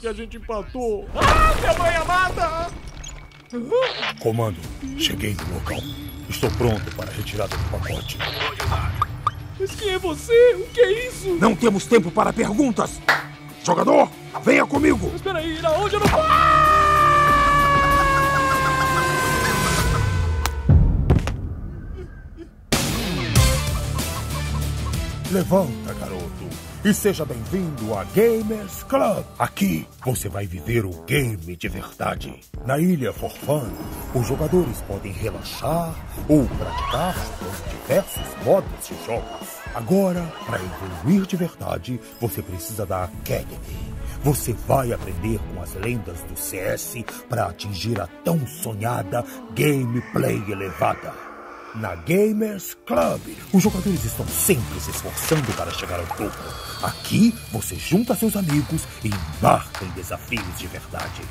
que a gente empatou. Ah, minha mãe amada! Comando, cheguei no local. Estou pronto para a retirada do pacote. Mas quem é você? O que é isso? Não temos tempo para perguntas! Jogador, venha comigo! Espera aí, aonde eu não... Ah! Levão, e seja bem-vindo a Gamers Club. Aqui você vai viver o game de verdade. Na Ilha For Fun, os jogadores podem relaxar ou praticar os diversos modos de jogos. Agora, para evoluir de verdade, você precisa da Academy. Você vai aprender com as lendas do CS para atingir a tão sonhada gameplay elevada na Gamers Club. Os jogadores estão sempre se esforçando para chegar ao topo. Aqui você junta seus amigos e embarca em desafios de verdade.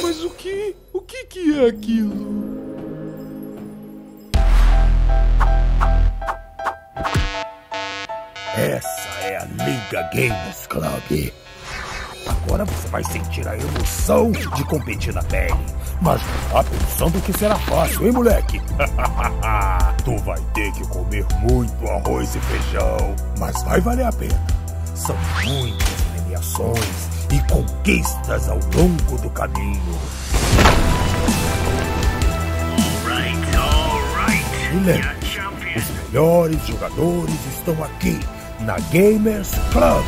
Mas o que. o que, que é aquilo? Essa é a Liga Games Club. Agora você vai sentir a emoção de competir na pele mas tá pensando que será fácil, hein, moleque? tu vai ter que comer muito arroz e feijão, mas vai valer a pena. São muitas premiações e conquistas ao longo do caminho. All os melhores jogadores estão aqui na Gamers Club.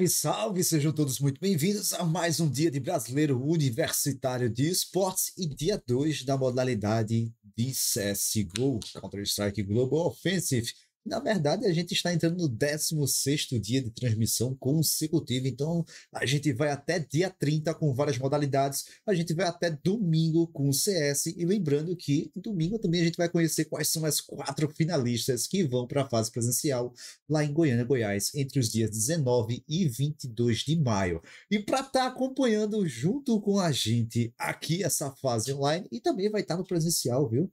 Salve, salve! Sejam todos muito bem-vindos a mais um dia de Brasileiro Universitário de Esportes e dia 2 da modalidade de CSGO, Counter-Strike Global Offensive. Na verdade, a gente está entrando no 16 dia de transmissão consecutiva, então a gente vai até dia 30 com várias modalidades, a gente vai até domingo com o CS, e lembrando que domingo também a gente vai conhecer quais são as quatro finalistas que vão para a fase presencial lá em Goiânia, Goiás, entre os dias 19 e 22 de maio. E para estar tá acompanhando junto com a gente aqui essa fase online, e também vai estar tá no presencial, viu?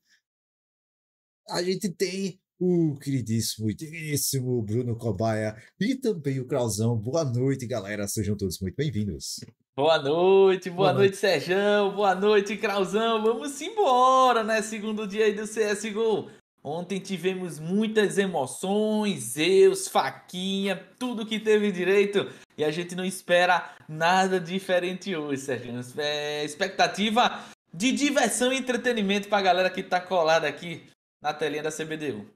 A gente tem o queridíssimo e digníssimo Bruno Cobaia e também o Krauzão. Boa noite, galera. Sejam todos muito bem-vindos. Boa noite, boa, boa noite, noite, Serjão. Boa noite, Krauzão. Vamos embora, né? Segundo dia aí do CSGO. Ontem tivemos muitas emoções, Zeus, faquinha, tudo que teve direito. E a gente não espera nada diferente hoje, Serginho. É expectativa de diversão e entretenimento pra galera que tá colada aqui na telinha da CBDU.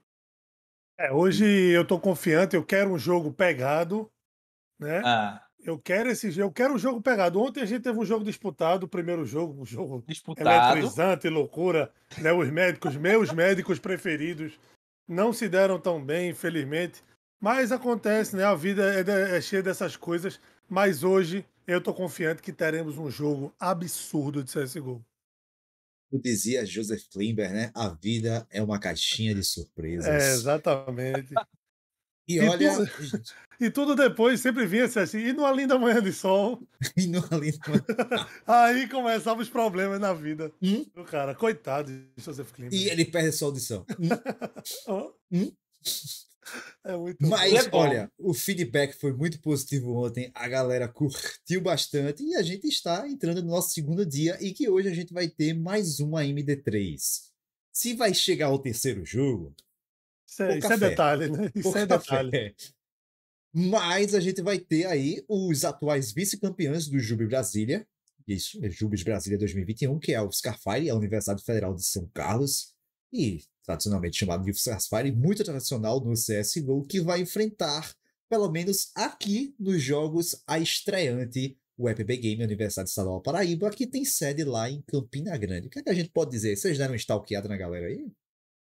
É, hoje eu tô confiante, eu quero um jogo pegado, né? Ah. Eu quero esse eu quero um jogo pegado. Ontem a gente teve um jogo disputado, o primeiro jogo, um jogo disputado. eletrizante, loucura, né? Os médicos, meus médicos preferidos, não se deram tão bem, infelizmente. Mas acontece, né? A vida é, de, é cheia dessas coisas. Mas hoje eu tô confiante que teremos um jogo absurdo de CSGO dizia Joseph Klimber, né? A vida é uma caixinha de surpresas. É, exatamente. E, e, olha. Tudo, e tudo depois sempre vinha assim, assim e numa linda manhã de sol. e numa linda manhã. Aí começavam os problemas na vida hum? O cara. Coitado de Joseph Klimber. E ele perde sua audição. hum? hum? É muito Mas, é bom. olha, o feedback foi muito positivo ontem, a galera curtiu bastante e a gente está entrando no nosso segundo dia e que hoje a gente vai ter mais uma MD3. Se vai chegar ao terceiro jogo. Isso é, isso é café, é detalhe, né? Isso é café. detalhe. Mas a gente vai ter aí os atuais vice-campeões do Jube Brasília. Isso, é Jubes Brasília 2021, que é o Scarfire, é a Universidade Federal de São Carlos e tradicionalmente chamado de Crossfire, muito tradicional no CSGO, que vai enfrentar, pelo menos aqui nos jogos, a estreante, o EPB Game Universidade Estadual Paraíba, que tem sede lá em Campina Grande. O que, é que a gente pode dizer? Vocês deram uma stalkeado na galera aí?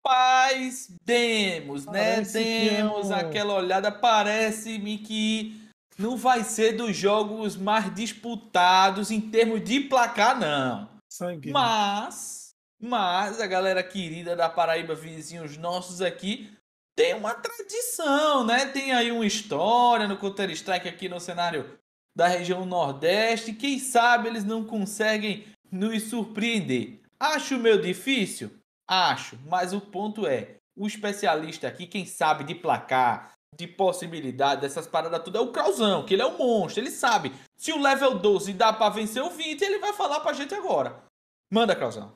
Paz, demos, né? Demos é aquela olhada. Parece-me que não vai ser dos jogos mais disputados em termos de placar, não. Sangue. Né? Mas mas a galera querida da Paraíba, vizinhos nossos aqui, tem uma tradição, né? Tem aí uma história no Counter-Strike aqui no cenário da região Nordeste. Quem sabe eles não conseguem nos surpreender. Acho meio difícil? Acho, mas o ponto é: o especialista aqui, quem sabe de placar, de possibilidade, dessas paradas tudo, é o Clausão, que ele é um monstro, ele sabe. Se o level 12 dá para vencer o 20, ele vai falar pra gente agora. Manda, Clausão.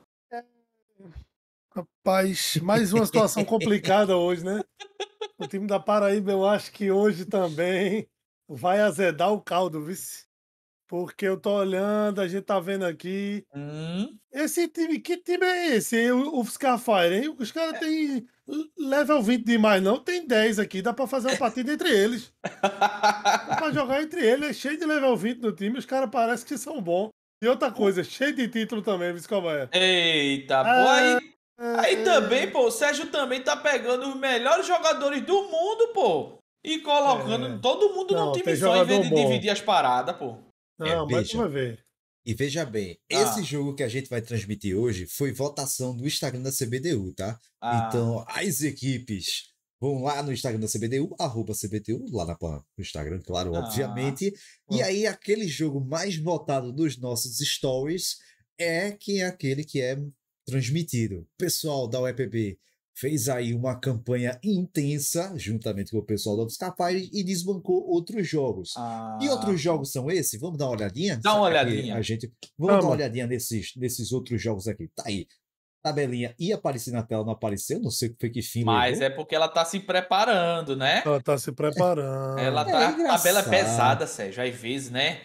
Rapaz, mais uma situação complicada hoje, né? O time da Paraíba, eu acho que hoje também vai azedar o caldo, vice. Porque eu tô olhando, a gente tá vendo aqui. Hum? Esse time, que time é esse, hein? O, Scarfire, hein? Os caras é. têm level 20 demais, não? Tem 10 aqui, dá pra fazer uma partida entre eles. dá pra jogar entre eles, é cheio de level 20 no time, os caras parecem que são bons. E outra coisa, cheio de título também, vice Cobaia. Eita, é... boa aí. Aí também, pô, o Sérgio também tá pegando os melhores jogadores do mundo, pô. E colocando é. todo mundo não, num time só, em vez de bom. dividir as paradas, pô. Não, é, mais uma vez. E veja bem, ah. esse jogo que a gente vai transmitir hoje foi votação do Instagram da CBDU, tá? Ah. Então, as equipes vão lá no Instagram da CBDU, arroba CBDU, lá na, no Instagram, claro, ah. obviamente. E aí, aquele jogo mais votado nos nossos stories é que é aquele que é transmitido. pessoal da UEPB fez aí uma campanha intensa, juntamente com o pessoal da Capaz, e desbancou outros jogos. Ah. E outros jogos são esses? Vamos dar uma olhadinha? Dá uma olhadinha. A gente... Vamos, dar uma olhadinha nesses, nesses outros jogos aqui. Tá aí. Tabelinha ia aparecer na tela, não apareceu, não sei o que foi que fim. Mas levou. é porque ela tá se preparando, né? Ela tá se preparando. Ela é tá. É a tabela é pesada, Sérgio, às vezes, né?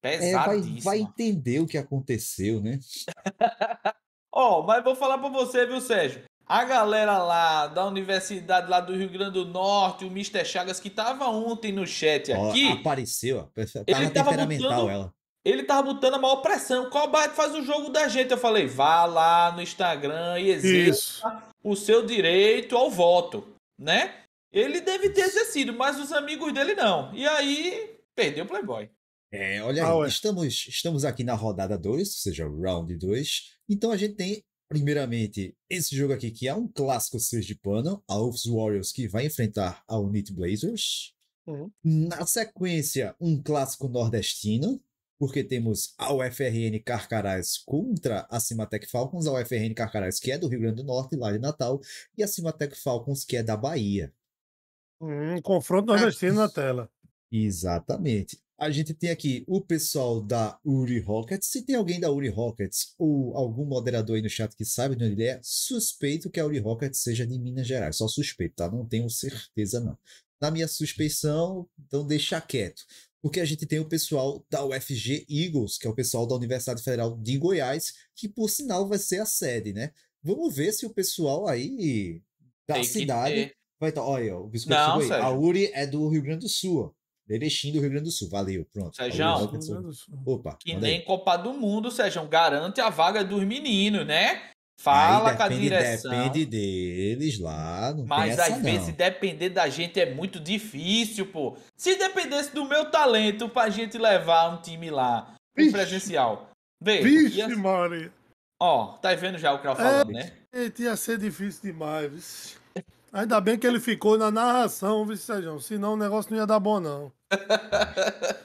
Pesadíssima. É, vai, vai entender o que aconteceu, né? Ó, oh, mas vou falar para você, viu, Sérgio? A galera lá da universidade lá do Rio Grande do Norte, o Mr. Chagas, que tava ontem no chat aqui. Oh, apareceu, ó. Tá ele tava temperamental botando, ela. Ele tava botando a maior pressão. Qual bairro faz o jogo da gente? Eu falei, vá lá no Instagram e exerça o seu direito ao voto, né? Ele deve ter exercido, mas os amigos dele não. E aí, perdeu o Playboy. É, olha aí, ah, estamos, estamos aqui na rodada 2, ou seja, round 2. Então a gente tem, primeiramente, esse jogo aqui que é um clássico 6 de pano, a Wolves Warriors que vai enfrentar a Unit Blazers. Uhum. Na sequência, um clássico nordestino, porque temos a UFRN Carcarás contra a Cimatec Falcons, a UFRN Carcarás que é do Rio Grande do Norte, lá de Natal, e a Cimatec Falcons que é da Bahia. Hum, confronto nordestino na tela. Exatamente a gente tem aqui o pessoal da Uri Rockets. Se tem alguém da Uri Rockets ou algum moderador aí no chat que sabe de onde ele é, suspeito que a Uri Rockets seja de Minas Gerais. Só suspeito, tá? Não tenho certeza, não. Na minha suspeição, então deixa quieto. Porque a gente tem o pessoal da UFG Eagles, que é o pessoal da Universidade Federal de Goiás, que por sinal vai ser a sede, né? Vamos ver se o pessoal aí da tem cidade vai estar. Tá- Olha, o biscoito Não, a Uri é do Rio Grande do Sul. Erechim do Rio Grande do Sul. Valeu, pronto. Sejão, Opa, que nem Copa do Mundo, Sejão, garante a vaga dos meninos, né? Fala depende, com a direção. Depende deles lá. Mas às vezes depender da gente é muito difícil, pô. Se dependesse do meu talento pra gente levar um time lá, Vixe. um presencial. Vê, Vixe, ia... Mari. Ó, tá vendo já o que é, falando, é, né? Ia ser difícil demais. Ainda bem que ele ficou na narração, viu, Sérgio? Senão o negócio não ia dar bom, não.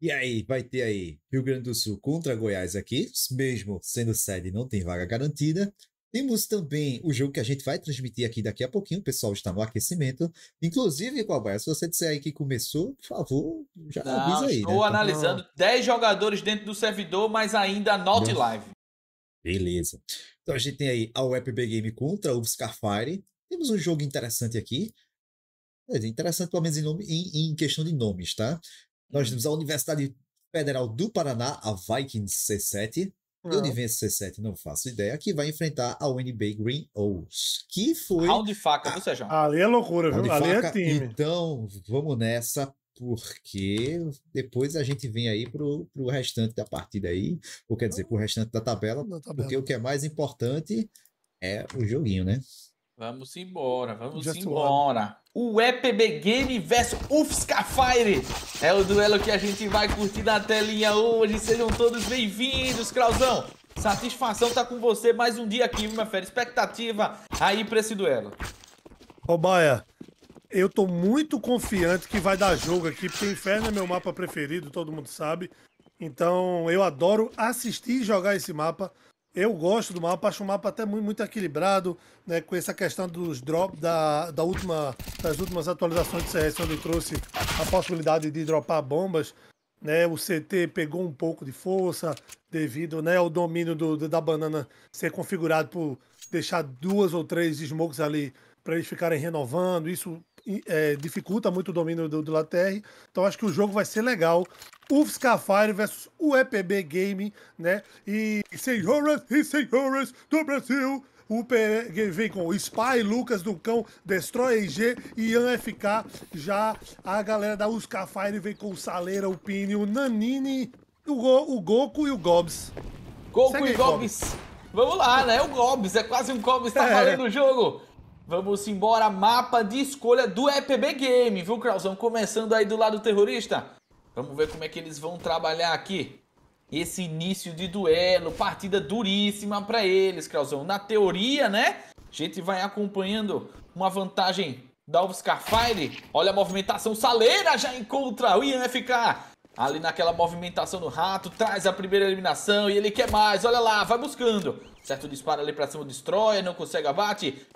e aí, vai ter aí Rio Grande do Sul contra Goiás aqui, mesmo sendo sede, não tem vaga garantida. Temos também o jogo que a gente vai transmitir aqui daqui a pouquinho, o pessoal está no aquecimento. Inclusive, vai? se você disser aí que começou, por favor, já não, avisa aí. Né? Estou né? analisando 10 jogadores dentro do servidor, mas ainda not live. Beleza. Então a gente tem aí a WebB Game contra o Scarfire. Temos um jogo interessante aqui. É interessante, pelo menos em, nome, em, em questão de nomes, tá? Nós uhum. temos a Universidade Federal do Paraná, a Vikings C7. Eu de uhum. vence C7, não faço ideia, que vai enfrentar a UNB Green Owls, que foi... Round de faca, você, viu, Ali é loucura, viu? Ali é faca. é time. Então, vamos nessa porque depois a gente vem aí pro pro restante da partida aí, ou quer dizer, pro restante da tabela, tabela, porque o que é mais importante é o joguinho, né? Vamos embora, vamos embora. O EPB Game versus Ufsca Fire é o duelo que a gente vai curtir na telinha hoje. Sejam todos bem-vindos, Clausão. Satisfação estar tá com você mais um dia aqui, minha fera. Expectativa aí para esse duelo. Ô, Baia, eu tô muito confiante que vai dar jogo aqui, porque Inferno é meu mapa preferido, todo mundo sabe. Então eu adoro assistir e jogar esse mapa. Eu gosto do mapa, acho um mapa até muito, muito equilibrado, né? Com essa questão dos drops da, da última, das últimas atualizações de CS, onde trouxe a possibilidade de dropar bombas. Né, o CT pegou um pouco de força devido né, ao domínio do, do, da banana ser configurado por deixar duas ou três smokes ali para eles ficarem renovando. Isso é, dificulta muito o domínio do, do Laterre. Então acho que o jogo vai ser legal. UFSCar Fire versus UEPB Game, né? E senhoras e senhores do Brasil, o PG vem com Spy, Lucas do Cão Destrói G e Ian FK. Já a galera da UFSCar Fire vem com Saleira, o Pini, o Nanini, o, Go, o Goku e o Gobs. Goku Segue e Gobs. Gobs. Vamos lá, né? O Gobs, é quase um Gobs tá é. valendo o jogo. Vamos embora, mapa de escolha do EPB Game, viu, Krausão? Começando aí do lado terrorista. Vamos ver como é que eles vão trabalhar aqui. Esse início de duelo, partida duríssima para eles, Krausão. Na teoria, né? A gente vai acompanhando uma vantagem da Alves Carfire. Olha a movimentação, Saleira já encontra o INFK. Ali naquela movimentação do rato, traz a primeira eliminação e ele quer mais, olha lá, vai buscando. Certo disparo ali pra cima do Destroyer, não consegue abate.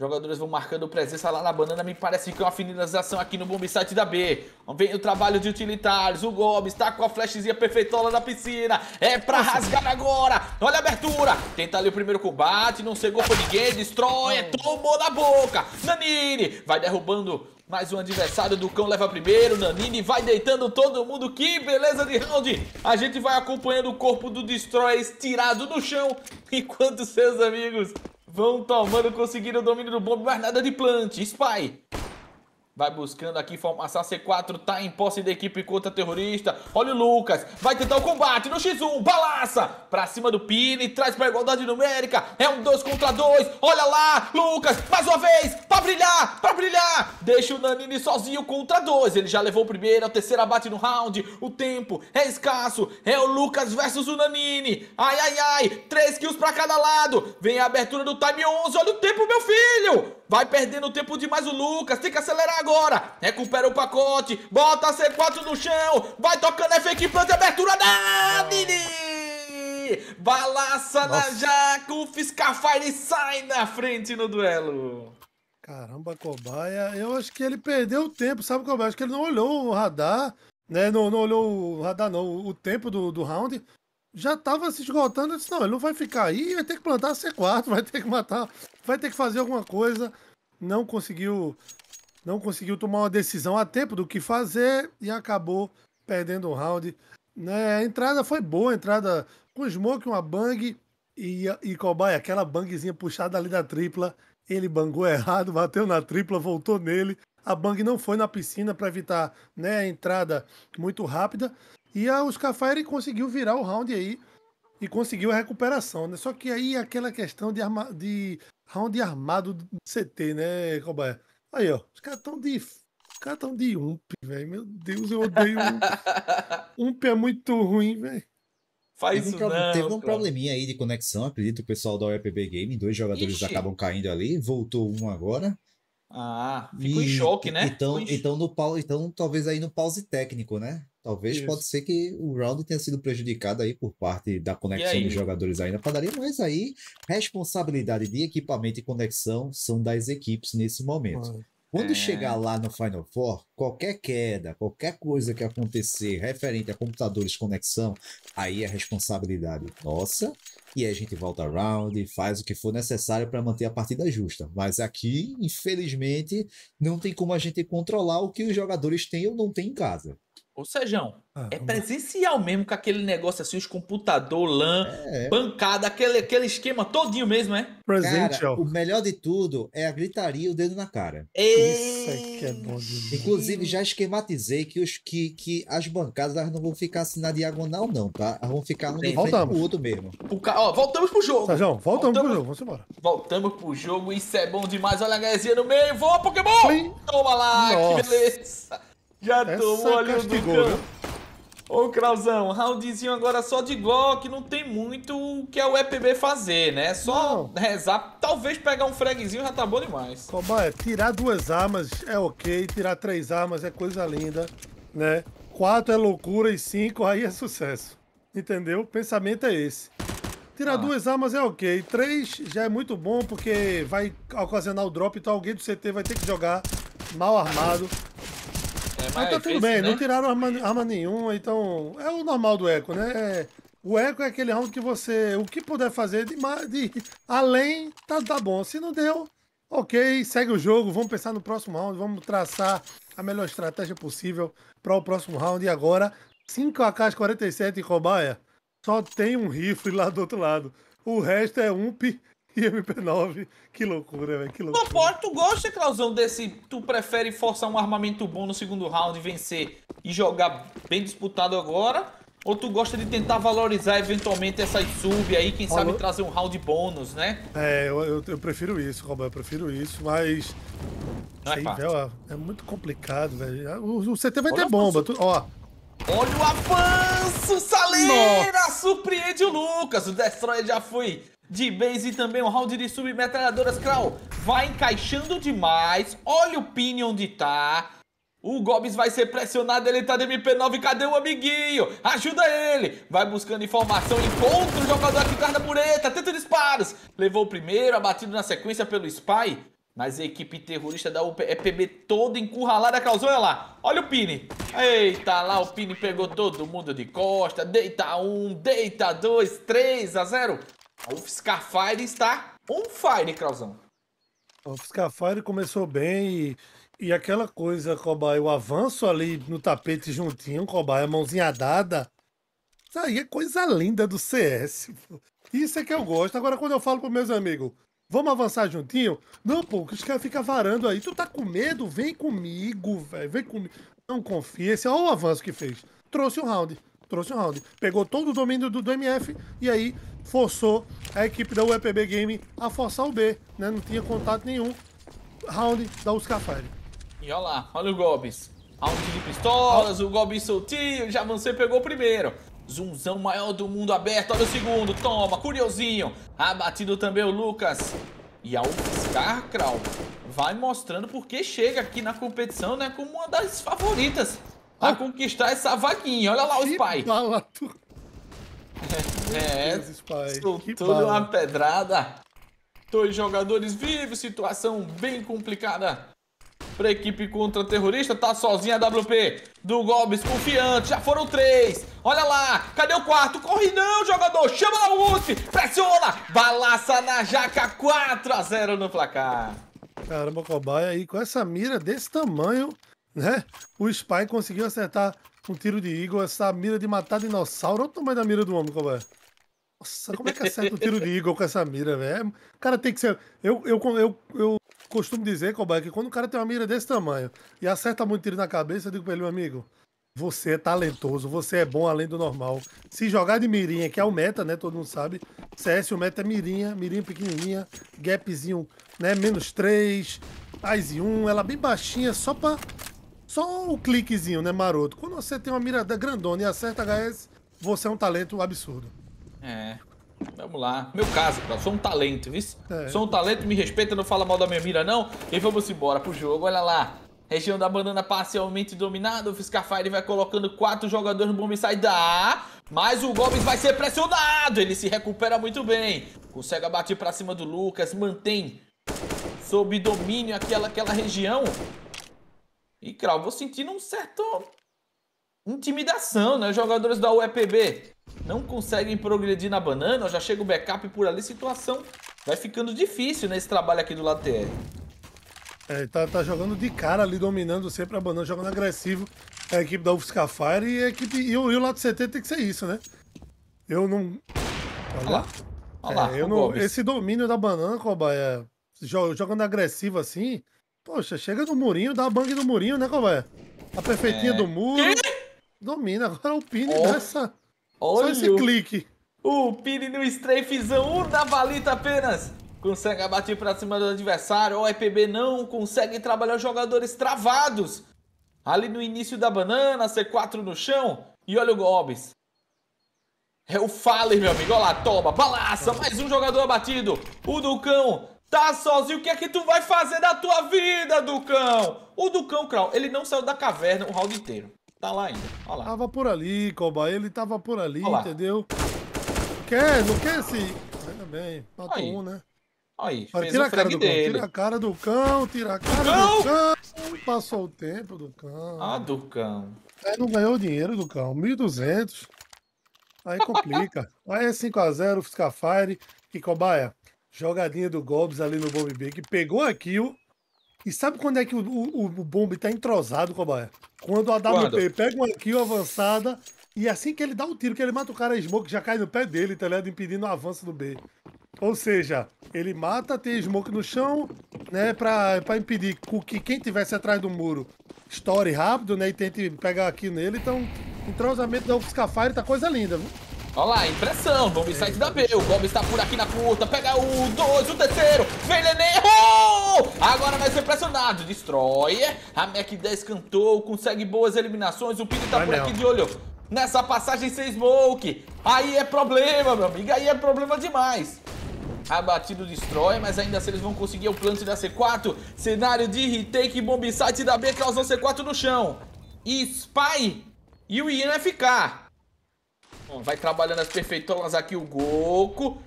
Jogadores vão marcando presença lá na banana. Me parece que é uma finalização aqui no bomb site da B. Vem o trabalho de utilitários. O Gomes tá com a flashzinha perfeitola na piscina. É pra rasgar agora. Olha a abertura. Tenta tá ali o primeiro combate. Não chegou por ninguém. Destrói. É hum. tomou na boca. Nanini vai derrubando mais um adversário do Cão leva primeiro. Nanini vai deitando todo mundo. Que beleza de round. A gente vai acompanhando o corpo do Destroyer estirado no chão. Enquanto seus amigos Vão tomando, conseguiram o domínio do bombe, mas nada de plant. Spy. Vai buscando aqui formação C4, tá em posse da equipe contra-terrorista. Olha o Lucas, vai tentar o combate no X1, balança pra cima do Pini, traz pra igualdade numérica. É um 2 contra 2, olha lá, Lucas, mais uma vez, pra brilhar, pra brilhar. Deixa o Nanini sozinho contra 2, ele já levou o primeiro, é o terceiro abate no round. O tempo é escasso, é o Lucas versus o Nanini. Ai, ai, ai, 3 kills pra cada lado. Vem a abertura do time 11, olha o tempo, meu filho. Vai perdendo tempo demais o Lucas, tem que acelerar agora. Recupera o pacote. Bota a C4 no chão. Vai tocando, é fake plant, abertura da Nini. Balaça Nossa. na Jaco, Fiscafire sai na frente no duelo. Caramba, cobaia. Eu acho que ele perdeu o tempo, sabe, cobaia? Acho que ele não olhou o radar, né? Não, não olhou o radar, não. O tempo do, do round já tava se esgotando. Eu disse, não, ele não vai ficar aí, vai ter que plantar C4, vai ter que matar, vai ter que fazer alguma coisa. Não conseguiu não conseguiu tomar uma decisão a tempo do que fazer e acabou perdendo o um round. Né? A entrada foi boa, entrada com smoke, uma bang e, e cobaia, aquela bangzinha puxada ali da tripla. Ele bangou errado, bateu na tripla, voltou nele. A bang não foi na piscina para evitar né, a entrada muito rápida. E a Uscafire conseguiu virar o round aí e conseguiu a recuperação, né? Só que aí aquela questão de, arma... de round armado do CT, né, Cobaia? Aí, ó, os caras estão de. Os caras de ump, velho. Meu Deus, eu odeio ump. ump é muito ruim, velho. Faz teve um, não, teve um probleminha aí de conexão, acredito, o pessoal da UEPB Game. Dois jogadores Ixi. acabam caindo ali. Voltou um agora. Ah, ficou e, em choque, né? Então, então, no, então, talvez aí no pause técnico, né? Talvez Isso. pode ser que o round tenha sido prejudicado aí por parte da conexão dos jogadores aí na padaria, mas aí responsabilidade de equipamento e conexão são das equipes nesse momento. Quando é. chegar lá no Final Four, qualquer queda, qualquer coisa que acontecer referente a computadores conexão, aí é responsabilidade nossa. E aí a gente volta round, faz o que for necessário para manter a partida justa. Mas aqui, infelizmente, não tem como a gente controlar o que os jogadores têm ou não têm em casa. Ô, Sérgio, ah, é presencial mesmo com aquele negócio assim, os computador, LAN, é. bancada, aquele, aquele esquema todinho mesmo, é? Presencial. o melhor de tudo é a gritaria e o dedo na cara. Ei. Isso que é bom demais. Inclusive, já esquematizei que, os, que, que as bancadas elas não vão ficar assim na diagonal, não, tá? Elas vão ficar um Sim, voltamos. pro outro mesmo. O ca... Ó, voltamos pro jogo. Sérgio, voltamos, voltamos, pro jogo, vamos embora. Voltamos pro jogo, isso é bom demais. Olha a gaiazinha no meio, voa, Pokémon! Sim. Toma lá, Nossa. que beleza! Já tô olhando ali o Ducão. Né? Ô, Clauzão, roundzinho agora só de Glock, não tem muito o que a UEPB fazer, né? Só não. rezar, talvez pegar um fragzinho já tá bom demais. Cobaia, é tirar duas armas é ok, tirar três armas é coisa linda, né? Quatro é loucura e cinco aí é sucesso. Entendeu? O pensamento é esse. Tirar ah. duas armas é ok. Três já é muito bom porque vai ocasionar o drop, então alguém do CT vai ter que jogar mal armado. Mas, tá tudo bem, né? não tiraram arma, arma nenhuma, então é o normal do echo né? É, o echo é aquele round que você, o que puder fazer de, de além, tá, tá bom. Se não deu, ok, segue o jogo, vamos pensar no próximo round, vamos traçar a melhor estratégia possível para o próximo round. E agora, 5 AK-47 em cobaia, só tem um rifle lá do outro lado. O resto é um pi e MP9. Que loucura, velho. Que loucura. Pô, tu gosta, Clausão, desse. Tu prefere forçar um armamento bom no segundo round, e vencer e jogar bem disputado agora? Ou tu gosta de tentar valorizar eventualmente essa sub aí, quem sabe trazer um round bônus, né? É, eu, eu, eu prefiro isso, Roberto, eu prefiro isso, mas. Não sei, é, véio, é muito complicado, velho. É, o, o, CT vai Olha ter bomba. Tu, ó, Olha o avanço, Salina, Surpreende o Lucas, o Destroyer já foi de base e também um round de submetralhadoras. Krau vai encaixando demais. Olha o pin onde tá. O Gobbs vai ser pressionado, ele tá de MP9, cadê o amiguinho? Ajuda ele! Vai buscando informação, encontra o jogador que tá na mureta, tenta disparos! Levou o primeiro, abatido na sequência pelo Spy, mas a equipe terrorista da EPB toda encurralada causou, olha lá, olha o Pini! Eita lá, o Pini pegou todo mundo de costa, deita um, deita dois, três a zero a UFSCar Fire está on fire, Clausão. A UFSCar Fire começou bem e, e aquela coisa, cobai, o avanço ali no tapete juntinho, cobai, a mãozinha dada. Isso aí é coisa linda do CS. Isso é que eu gosto. Agora, quando eu falo para meus amigos, vamos avançar juntinho? Não, pô, os caras ficam varando aí. Tu tá com medo? Vem comigo, velho. Vem comigo. Não confia. Esse é o avanço que fez. Trouxe um round trouxe o round. Pegou todo o domínio do, do MF e aí forçou a equipe da UEPB Game a forçar o B, né? Não tinha contato nenhum. Round da Uscafire. E olha lá, olha o Gobis. Round de pistolas, o Gobis soltinho, já avancei pegou o primeiro. Zoomzão maior do mundo aberto, olha o segundo, toma, curiosinho. Abatido ah, também o Lucas. E a Uscar, Kral, vai mostrando porque chega aqui na competição, né, como uma das favoritas a ah. conquistar essa vaguinha. Olha lá o Spy. Bala, tu... É, Deus, Spy. uma pedrada. Dois jogadores vivos, situação bem complicada para a equipe contra-terrorista. Tá sozinha a WP do Gomes, confiante. Já foram três. Olha lá, cadê o quarto? Corre não, jogador. Chama lá o Ulti, pressiona. Balaça na jaca, 4 a 0 no placar. Caramba, cobaia aí, com essa mira desse tamanho, né? O Spy conseguiu acertar um tiro de Eagle, essa mira de matar dinossauro. Olha o tamanho da mira do homem, como é. Nossa, como é que acerta um tiro de Eagle com essa mira, velho? É, cara, tem que ser. Eu, eu, eu, eu costumo dizer, Cobai, que quando o cara tem uma mira desse tamanho e acerta muito tiro na cabeça, eu digo pra ele, meu amigo, você é talentoso, você é bom além do normal. Se jogar de mirinha, que é o meta, né? Todo mundo sabe. CS, o meta é mirinha, mirinha pequenininha, gapzinho, né? Menos 3, mais 1, ela bem baixinha, só pra só um cliquezinho, né, maroto? Quando você tem uma mirada grandona e acerta HS, você é um talento absurdo. É. Vamos lá. Meu caso, cara. Sou um talento, viu? É. Sou um talento, me respeita, não fala mal da minha mira, não. E vamos embora pro jogo, olha lá. Região da banana parcialmente dominada. O Fire vai colocando quatro jogadores no bombe sai da. Mas o Gomes vai ser pressionado. Ele se recupera muito bem. Consegue abater pra cima do Lucas. Mantém sob domínio aquela, aquela região. E, Crau, vou sentindo um certo intimidação, né? Os jogadores da UEPB não conseguem progredir na banana, já chega o backup por ali, situação vai ficando difícil nesse né, trabalho aqui do lado TR. É, tá, tá jogando de cara ali, dominando sempre a banana, jogando agressivo a equipe da UFSCar Fire e a equipe e o, e o lado CT tem que ser isso, né? Eu não... Olha, Olha lá. Olha é, lá eu não... Esse domínio da banana, Cobaia, jogando agressivo assim, Poxa, chega no murinho, dá bang no murinho, né, é? A perfeitinha é. do muro. Domina, agora o Pini oh. dessa. Olha Só esse clique. O Pini no strafezão, um da balita apenas. Consegue abatir pra cima do adversário. O EPB não consegue trabalhar os jogadores travados. Ali no início da banana, C4 no chão. E olha o Gobbs. É o Fallen, meu amigo. Olha lá, toma, balaça. Mais um jogador abatido. O Ducão Tá sozinho, o que é que tu vai fazer da tua vida, Ducão? O Ducão, Krau, ele não saiu da caverna o round inteiro. Tá lá ainda, olha lá. Tava por ali, Coba, ele tava por ali, Olá. entendeu? Quer, não quer se... Ainda bem, matou um, né? Aí, Mas tira, a cara do dele. Cão, tira a cara do cão, tira a cara do cão. Passou o tempo do cão. Ah, Ducão. Aí não ganhou dinheiro Ducão, 1.200. Aí complica. Aí é 5x0, Fisca e cobaia. Jogadinha do Gobs ali no Bomb B, que pegou a kill. E sabe quando é que o, o, o Bomb tá entrosado, Cobaia? Quando o AWP quando? pega uma kill avançada e assim que ele dá o um tiro, que ele mata o cara, a Smoke já cai no pé dele, tá ligado? Impedindo o avanço do B. Ou seja, ele mata, tem Smoke no chão, né? Pra, pra impedir que quem tivesse atrás do muro estoure rápido, né? E tente pegar aqui nele. Então, entrosamento da Fire tá coisa linda, viu? Olha lá, impressão, Bomb é, site tá da B, o Bob está por aqui na curta, pega o 2, o terceiro, vem Agora vai ser pressionado, Destroyer. É? a Mac 10 cantou, consegue boas eliminações, o Pini está por não. aqui de olho nessa passagem sem smoke, aí é problema, meu amigo, aí é problema demais. Abatido destrói, mas ainda se assim eles vão conseguir o plant da C4, cenário de retake, bomb site da B causou C4 no chão. E Spy e o Ian ficar vai trabalhando as perfeitolas aqui o Goku.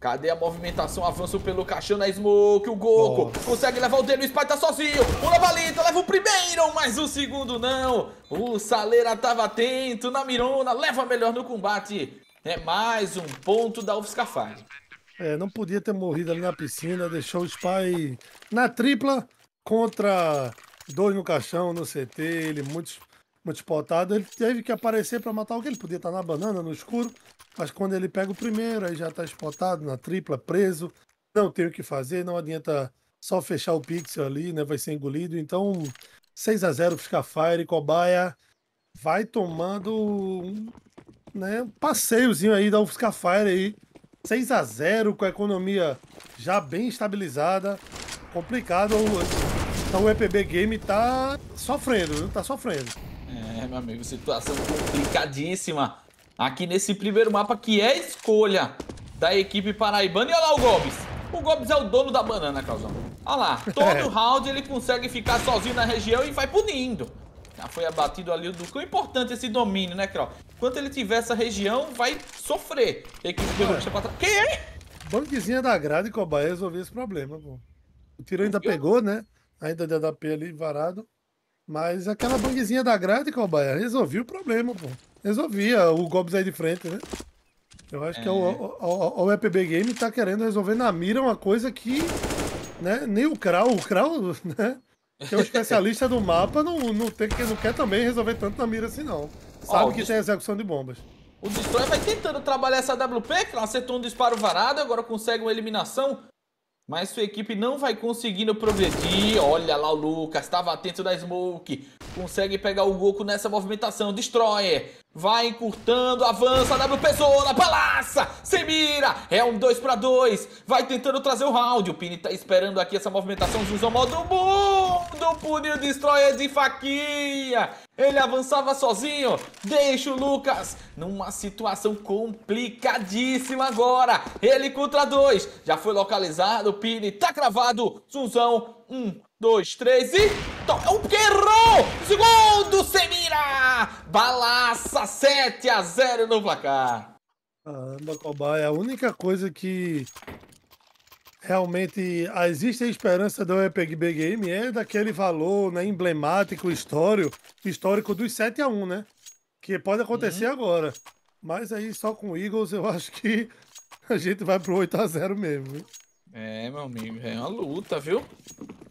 Cadê a movimentação? Avanço pelo caixão na Smoke. O Goku Nossa. consegue levar o dele. O Spy tá sozinho. O Lavalita leva o primeiro, mas o segundo não. O Saleira tava atento na Mirona. Leva melhor no combate. É mais um ponto da UFSC Fire. É, não podia ter morrido ali na piscina. Deixou o Spy na tripla contra dois no caixão, no CT. Ele muito despotada, ele teve que aparecer para matar alguém. Ele podia estar tá na banana, no escuro, mas quando ele pega o primeiro, aí já está espotado na tripla, preso. Não tem o que fazer, não adianta só fechar o pixel ali, né? Vai ser engolido. Então, 6 a 0 fica Fire, Cobaia vai tomando um, né, um passeiozinho aí, da um Fire aí. 6 a 0 com a economia já bem estabilizada. Complicado. Então o EPB Game tá sofrendo, Tá sofrendo meu amigo, situação complicadíssima aqui nesse primeiro mapa que é escolha da equipe paraibana. E olha lá o Gobes. O Gobes é o dono da banana, Clausão. Olha lá, todo round ele consegue ficar sozinho na região e vai punindo. Já foi abatido ali o é Importante esse domínio, né, Clau? Enquanto ele tiver essa região, vai sofrer. Equipe de Ruxa tá pra trás. Quem é? Banquezinha da grade, Cobaia, resolveu esse problema, pô. O tiro ainda pegou, né? Ainda de ADP ali, varado. Mas aquela bangzinha da grade, Cobaia, resolvi o problema, pô. Resolvia o Gobbs aí de frente, né? Eu acho é. que é. o, o, o, EPB Game tá querendo resolver na mira uma coisa que né, nem o Krau, o Krau, né? Que é o especialista do mapa, não, não, tem, não quer também resolver tanto na mira assim, não. Sabe oh, que tem execução de bombas. O Destroy vai tentando trabalhar essa WP, que acertou um disparo varado, agora consegue uma eliminação. Mas sua equipe não vai conseguindo progredir. Olha lá o Lucas, estava atento da Smoke. Consegue pegar o Goku nessa movimentação. Destroyer Vai encurtando, avança, W Pessoa, balaça, se mira, é um 2 para 2, vai tentando trazer o round, o Pini tá esperando aqui essa movimentação, Zuzão é modo mundo, puniu, destrói de faquinha, ele avançava sozinho, deixa o Lucas numa situação complicadíssima agora, ele contra dois, já foi localizado, o Pini tá cravado, Zuzão, um dois, três e... O que é errou? Segundo, Semira! Balaça 7 a 0 no placar. Caramba, Cobai, é a única coisa que realmente existe a esperança do EPB Game é daquele valor né, emblemático, histórico, histórico dos 7 a 1 né? Que pode acontecer uhum. agora. Mas aí só com o Eagles eu acho que a gente vai pro 8 a 0 mesmo. Hein? É, meu amigo, é uma luta, viu?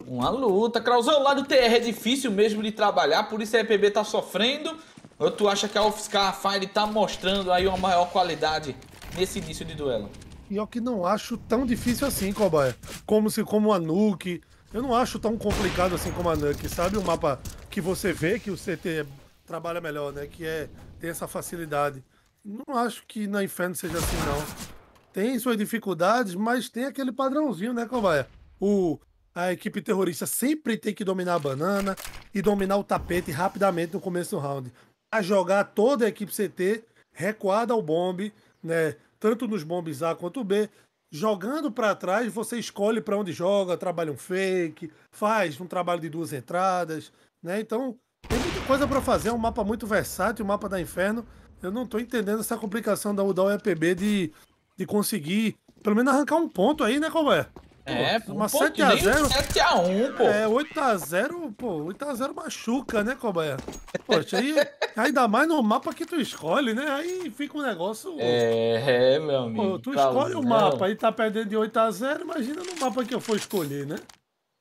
Uma luta. Clausão, lá do TR é difícil mesmo de trabalhar, por isso a EPB tá sofrendo. Ou tu acha que a Offscar Fire tá mostrando aí uma maior qualidade nesse início de duelo? E eu que não acho tão difícil assim, Cobaia. Como se como a Nuke. Eu não acho tão complicado assim como a Nuke, sabe? O mapa que você vê que o CT trabalha melhor, né? Que é tem essa facilidade. Não acho que na Inferno seja assim, não tem suas dificuldades, mas tem aquele padrãozinho, né, Cobaia? O, a equipe terrorista sempre tem que dominar a banana e dominar o tapete rapidamente no começo do round. A jogar toda a equipe CT recuada ao bombe, né? Tanto nos bombes A quanto B. Jogando para trás, você escolhe para onde joga, trabalha um fake, faz um trabalho de duas entradas, né? Então, tem muita coisa para fazer, é um mapa muito versátil, o um mapa da Inferno. Eu não tô entendendo essa complicação da UDAL EPB de de conseguir pelo menos arrancar um ponto aí, né, Cobé? É, pô, uma 7x0. 7x1, pô. É, 8x0, pô, 8x0 é, machuca, né, Cobé? Poxa, aí, ainda mais no mapa que tu escolhe, né? Aí fica um negócio. É, é meu amigo. Pô, tu tá escolhe o um mapa e tá perdendo de 8x0, imagina no mapa que eu for escolher, né?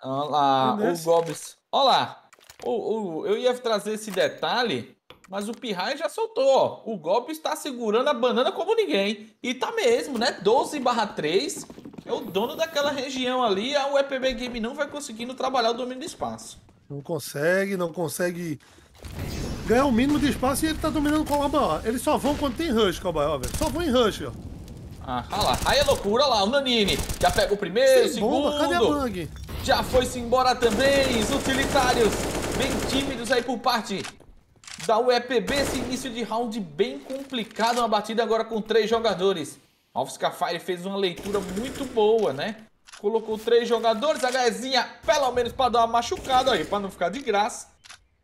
Olha lá, o Gobbs. Olha lá, eu ia trazer esse detalhe mas o Pirraia já soltou, ó. O golpe está segurando a banana como ninguém. E tá mesmo, né? 12 barra 3. É o dono daquela região ali. A UEPB Game não vai conseguindo trabalhar o domínio do espaço. Não consegue, não consegue ganhar o mínimo de espaço e ele tá dominando com o Alabama. Eles só vão quando tem rush, Calbaió, velho. Só vão em rush, ó. Ah, lá. Aí é loucura, lá, o Nanini. Já pega o primeiro, segundo. Bomba. Cadê a bang? Já foi-se embora também. Os utilitários bem tímidos aí por parte da UEPB. Esse início de round bem complicado, uma batida agora com três jogadores. Alves Cafari fez uma leitura muito boa, né? Colocou três jogadores, a Gaezinha pelo menos para dar uma machucada aí, para não ficar de graça.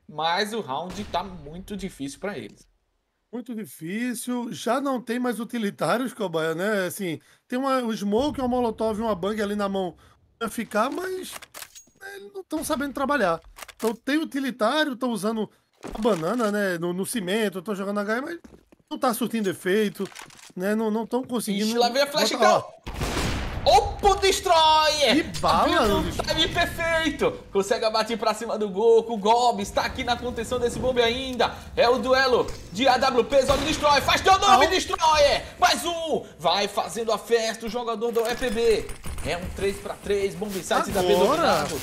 Mas o round tá muito difícil para eles. Muito difícil, já não tem mais utilitários, Cobaia, né? Assim, tem uma, um smoke, uma molotov e uma bang ali na mão pra ficar, mas né, eles não estão sabendo trabalhar. Então tem utilitário, estão usando banana, né? No, no cimento, eu tô jogando a mas não tá surtindo efeito, né? Não, não tão conseguindo. Ixi, lá vem a flash então! Opa, Destroyer! Que bala! time perfeito! Consegue abater pra cima do Goku. Gob está aqui na contenção desse bombe ainda. É o duelo de AWP, Zog Destroyer. Faz teu nome, destrói. Destroyer! Mais um! Vai fazendo a festa o jogador do EPB. É um 3x3, bombe site da B dominado.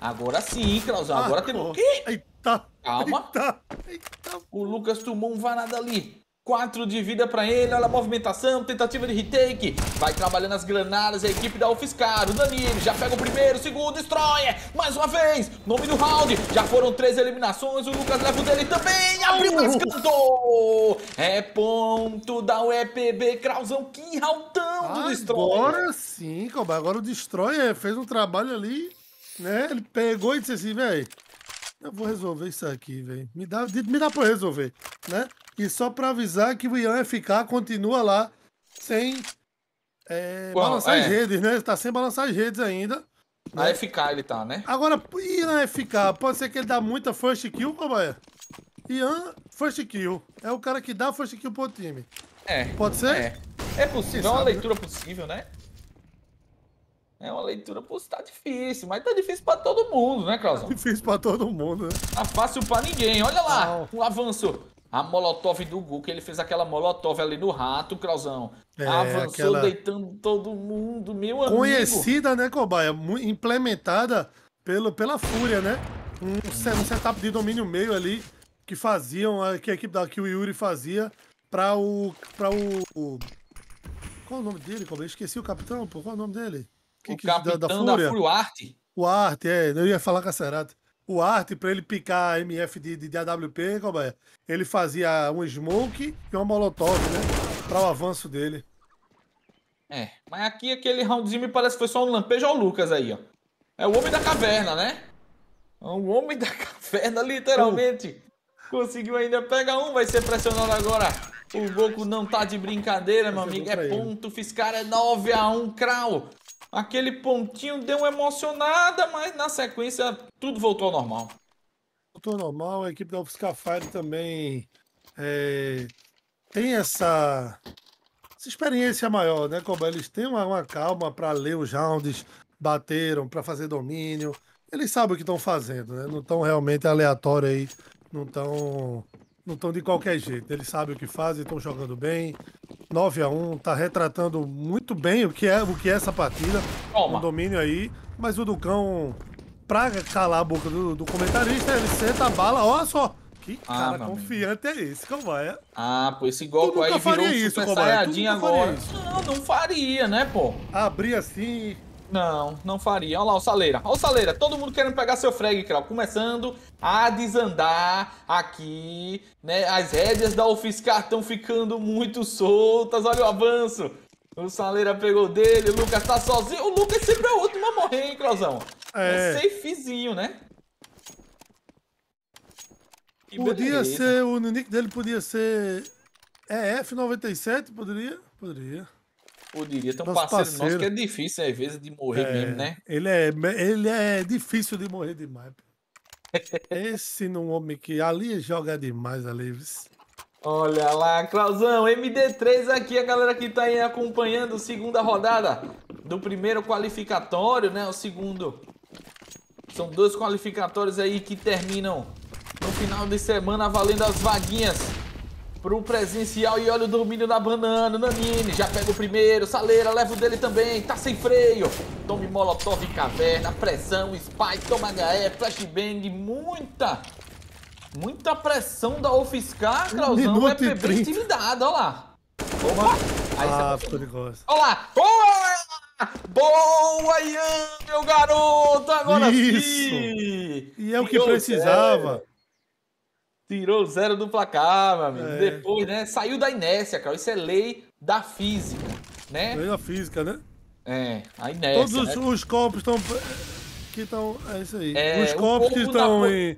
Agora sim, Klaus. Agora ah, o quê? Eita! Calma! Eita, eita. O Lucas tomou um varado ali. quatro de vida pra ele, olha a movimentação, tentativa de retake. Vai trabalhando as granadas, a equipe da UFSCar. O Danilo já pega o primeiro, o segundo, destrói. Mais uma vez, nome do round. Já foram três eliminações, o Lucas leva o dele também. Abriu, o cantou. É ponto da UEPB, Krausão, que rautão do destrói. Agora sim, Coba, agora o destrói é, fez um trabalho ali, né? Ele pegou e disse assim, velho... Eu vou resolver isso aqui, velho. Me dá, me dá pra resolver, né? E só pra avisar que o Ian FK continua lá sem é, Bom, balançar é. as redes, né? Ele tá sem balançar as redes ainda. Na né? FK ele tá, né? Agora, Ian FK? Pode ser que ele dá muita first kill, Cobaia? Ian, first kill. É o cara que dá first kill pro time. É. Pode ser? É. É possível, é uma né? leitura possível, né? É uma leitura, pô, tá difícil, mas tá difícil pra todo mundo, né, Clausão? Tá difícil pra todo mundo, né? Tá fácil pra ninguém, olha lá, o um avanço. A molotov do Guga, ele fez aquela molotov ali no rato, Clausão. É, Avançou aquela... deitando todo mundo, meu amigo. Conhecida, né, Cobaia? Implementada pelo, pela Fúria, né? Um, um setup de domínio meio ali que faziam, que a equipe da que o Yuri fazia pra o. pra o. Qual o nome dele, Cobaia? Esqueci o capitão, pô. Qual o nome dele? Que, o que, capitão da, da Fúria? Da Fúria, o Arte. O Arte, é. Eu ia falar Cacerato. O Arte, para ele picar a MF de, de, de AWP, como é? ele fazia um smoke e uma molotov, né? Para o avanço dele. É, mas aqui aquele roundzinho me parece que foi só um lampejo ao Lucas aí, ó. É o homem da caverna, né? É o homem da caverna, literalmente. Uh. Conseguiu ainda pegar um, vai ser pressionado agora. O Goku não tá de brincadeira, meu amigo. É ponto, fiscal é 9x1, Krau. Aquele pontinho deu uma emocionada, mas na sequência tudo voltou ao normal. Voltou ao normal, a equipe da UFSCar Fire também é, tem essa, essa, experiência maior, né, Como Eles têm uma, uma calma para ler os rounds, bateram para fazer domínio. Eles sabem o que estão fazendo, né? Não estão realmente aleatório aí, não estão não estão de qualquer jeito. Eles sabem o que fazem, estão jogando bem. 9 a 1 está retratando muito bem o que é, o que é essa partida. Toma. Um domínio aí, mas o Ducão, pra calar a boca do, do comentarista, ele senta a bala, olha só. Que ah, cara confiante é esse, Cobaia? É? Ah, pô, esse golpe aí virou um isso, super é? agora. Não, não faria, né, pô? Abrir assim, não, não faria. Olha lá o Saleira. Olha o Saleira. Todo mundo querendo pegar seu frag, Krau. Começando a desandar aqui, né? As rédeas da UFSCar estão ficando muito soltas. Olha o avanço. O Saleira pegou dele. O Lucas tá sozinho. O Lucas sempre é o último a morrer, hein, Clauzão? É. é safezinho, né? Que podia beleza. ser, o nick dele podia ser EF97, poderia? Poderia eu diria. Tem um parceiro, parceiro nosso que é difícil, às vezes, de morrer é, mesmo, né? Ele é, ele é difícil de morrer demais. Esse não homem que ali joga demais, ali. Olha lá, Clausão, MD3 aqui, a galera que tá aí acompanhando segunda rodada do primeiro qualificatório, né? O segundo. São dois qualificatórios aí que terminam no final de semana valendo as vaguinhas pro presencial e olha o domínio da banana, Nanini, já pega o primeiro, Saleira, leva o dele também, tá sem freio. Tome Molotov, Caverna, Pressão, Spy, toma HE, Flashbang, muita, muita pressão da UFSCar, Clauzão, um é bem intimidado olha lá. Opa! Aí ah, você... perigoso. Olha lá! Olá! Boa, Ian, meu garoto, agora Isso. sim! E é o que precisava. É. Tirou zero do placar, meu amigo. É. Depois, né? Saiu da inércia, cara. Isso é lei da física, né? Lei da física, né? É, a inércia. Todos os, né? os corpos estão. Eh, que estão. É isso aí. É, os corpos que estão em.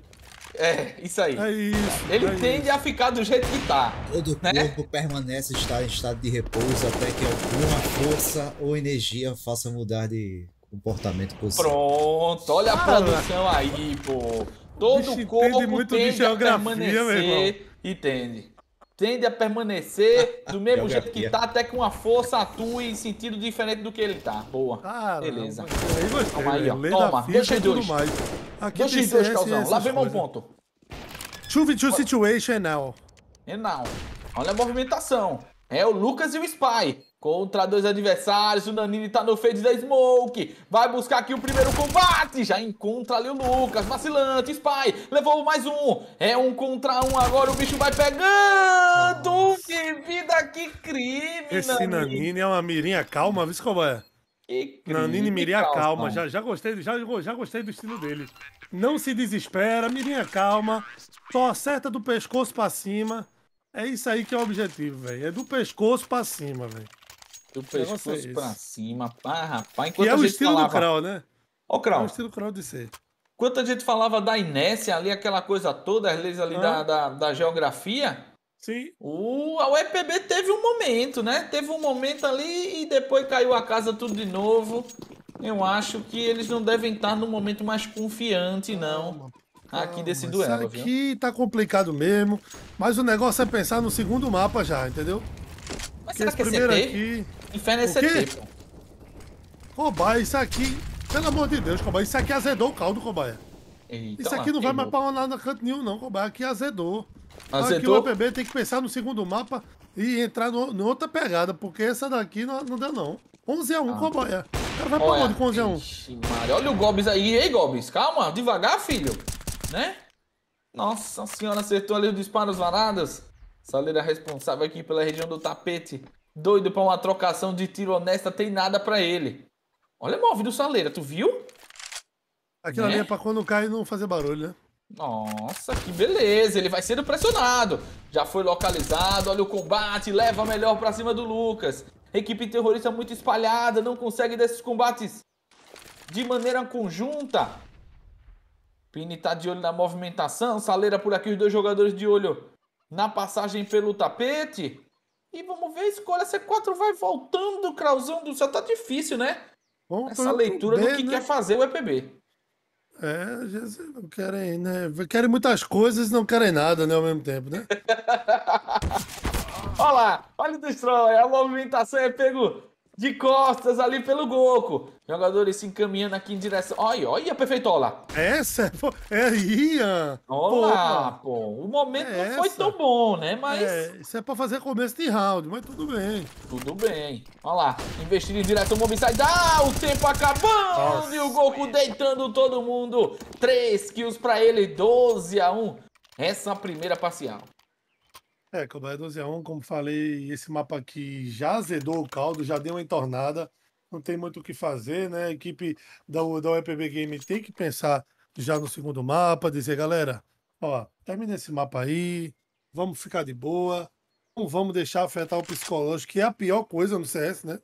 É, isso aí. É isso, Ele é tende isso. a ficar do jeito que tá. Todo né? corpo permanece estar em estado de repouso até que alguma força ou energia faça mudar de comportamento possível. Pronto, olha a ah, produção aí, pô. Todo o corpo muito tende é a permanecer, entende? Tende a permanecer do mesmo jeito que tá, até que uma força atue em sentido diferente do que ele tá. Boa. Beleza. Aí você Toma aí, ó. Toma. Deixa x 2 Deixa x dois, Calzão. Lá vem um ponto. Chuve to situation now. É now. Olha a movimentação. É o Lucas e o Spy. Contra dois adversários, o Nanini tá no fade da Smoke. Vai buscar aqui o primeiro combate. Já encontra ali o Lucas, vacilante, Spy. Levou mais um. É um contra um agora, o bicho vai pegando. Nossa. Que vida, que crime, Esse Nanini. Nanini é uma mirinha calma, viu como é? Que crime, Nanini mirinha calma. calma. Já, já, gostei, já, já gostei do estilo dele. Não se desespera, mirinha calma. Só acerta do pescoço pra cima. É isso aí que é o objetivo, velho. É do pescoço pra cima, velho. É é do pescoço pra cima. Ah, rapaz, enquanto e é o estilo falava... do Krau, né? Ó, Krau. É o estilo Krau de ser. Enquanto a gente falava da inércia ali, aquela coisa toda, as leis ali ah. da, da, da, geografia. Sim. O, a UEPB teve um momento, né? Teve um momento ali e depois caiu a casa tudo de novo. Eu acho que eles não devem estar no momento mais confiante, não. Calma, calma, aqui desse duelo. viu? aqui tá complicado mesmo. Mas o negócio é pensar no segundo mapa já, entendeu? Mas Porque será que é CT? Aqui... Inferno é CT, pô. Cobaia, isso aqui... Pelo amor de Deus, cobaia. Isso aqui azedou o caldo, cobaia. Eita isso aqui lá, não vai mais pra nada canto nenhum, não, cobaia. Aqui azedou. Tá azedou? Aqui o APB tem que pensar no segundo mapa e entrar no, no outra pegada, porque essa daqui não, não deu, não. 11x1, ah. cobaia. O cara vai olha, pra onde com 11x1? Olha o Gobbs aí. Ei, Gobbs, calma. Devagar, filho. Né? Nossa senhora, acertou ali os disparos varadas. Saleira responsável aqui pela região do tapete doido para uma trocação de tiro honesta, tem nada para ele. Olha o do Saleira, tu viu? Aquilo né? ali é pra quando cai não fazer barulho, né? Nossa, que beleza, ele vai sendo pressionado. Já foi localizado, olha o combate, leva melhor pra cima do Lucas. Equipe terrorista muito espalhada, não consegue desses combates de maneira conjunta. Pini tá de olho na movimentação, Saleira por aqui, os dois jogadores de olho na passagem pelo tapete. E vamos ver a escolha C4 vai voltando, do Já tá difícil, né? Essa leitura do que né? quer fazer o EPB. É, não querem, né? Querem muitas coisas não querem nada, né? Ao mesmo tempo, né? Olha lá, olha o Destroy, a movimentação é pego de costas ali pelo Goku. Jogadores se encaminhando aqui em direção. Olha, olha, Perfeitola. Essa? É, é Ian. olha, pô. pô. O momento é não foi tão bom, né? Mas. É, isso é pra fazer começo de round, mas tudo bem. Tudo bem. Olha lá. Investindo em direção ao Mobiside. Ah, o tempo acabando Nossa, e o Goku é. deitando todo mundo. três kills pra ele, 12 a 1. Essa primeira parcial. É, Cobaia 12 a 1, como falei, esse mapa aqui já azedou o caldo, já deu uma entornada, não tem muito o que fazer, né? A equipe da, da UEPB Game tem que pensar já no segundo mapa, dizer, galera, ó, termina esse mapa aí, vamos ficar de boa, não vamos deixar afetar o psicológico, que é a pior coisa no CS, né?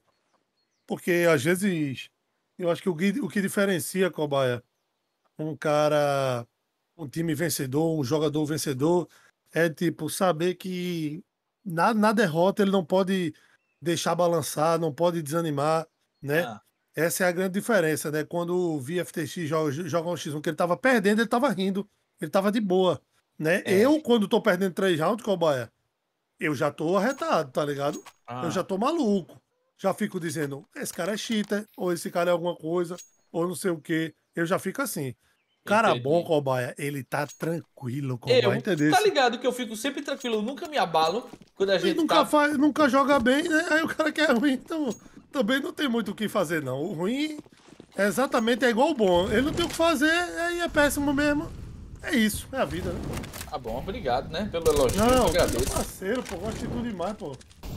Porque às vezes eu acho que o que, o que diferencia Cobaia um cara, um time vencedor, um jogador vencedor é tipo, saber que na, na derrota ele não pode deixar balançar, não pode desanimar, né? Ah. Essa é a grande diferença, né? Quando o VFTX joga, joga um X1, que ele tava perdendo, ele tava rindo, ele tava de boa, né? É. Eu, quando tô perdendo três rounds, cobaia, eu já tô arretado, tá ligado? Ah. Eu já tô maluco. Já fico dizendo, esse cara é cheater, ou esse cara é alguma coisa, ou não sei o quê. Eu já fico assim. Cara Entendi. bom, cobaia, ele tá tranquilo, cobaia, eu, Tá ligado que eu fico sempre tranquilo, eu nunca me abalo quando a gente nunca tá... faz, nunca joga bem, né? Aí o cara que é ruim, então também não tem muito o que fazer não. O ruim é exatamente é igual o bom. Ele não tem o que fazer, aí é péssimo mesmo. É isso, é a vida, né? Tá bom, obrigado, né? Pelo elogio, não, eu agradeço. Não, parceiro, pô, gosto de tudo demais, pô.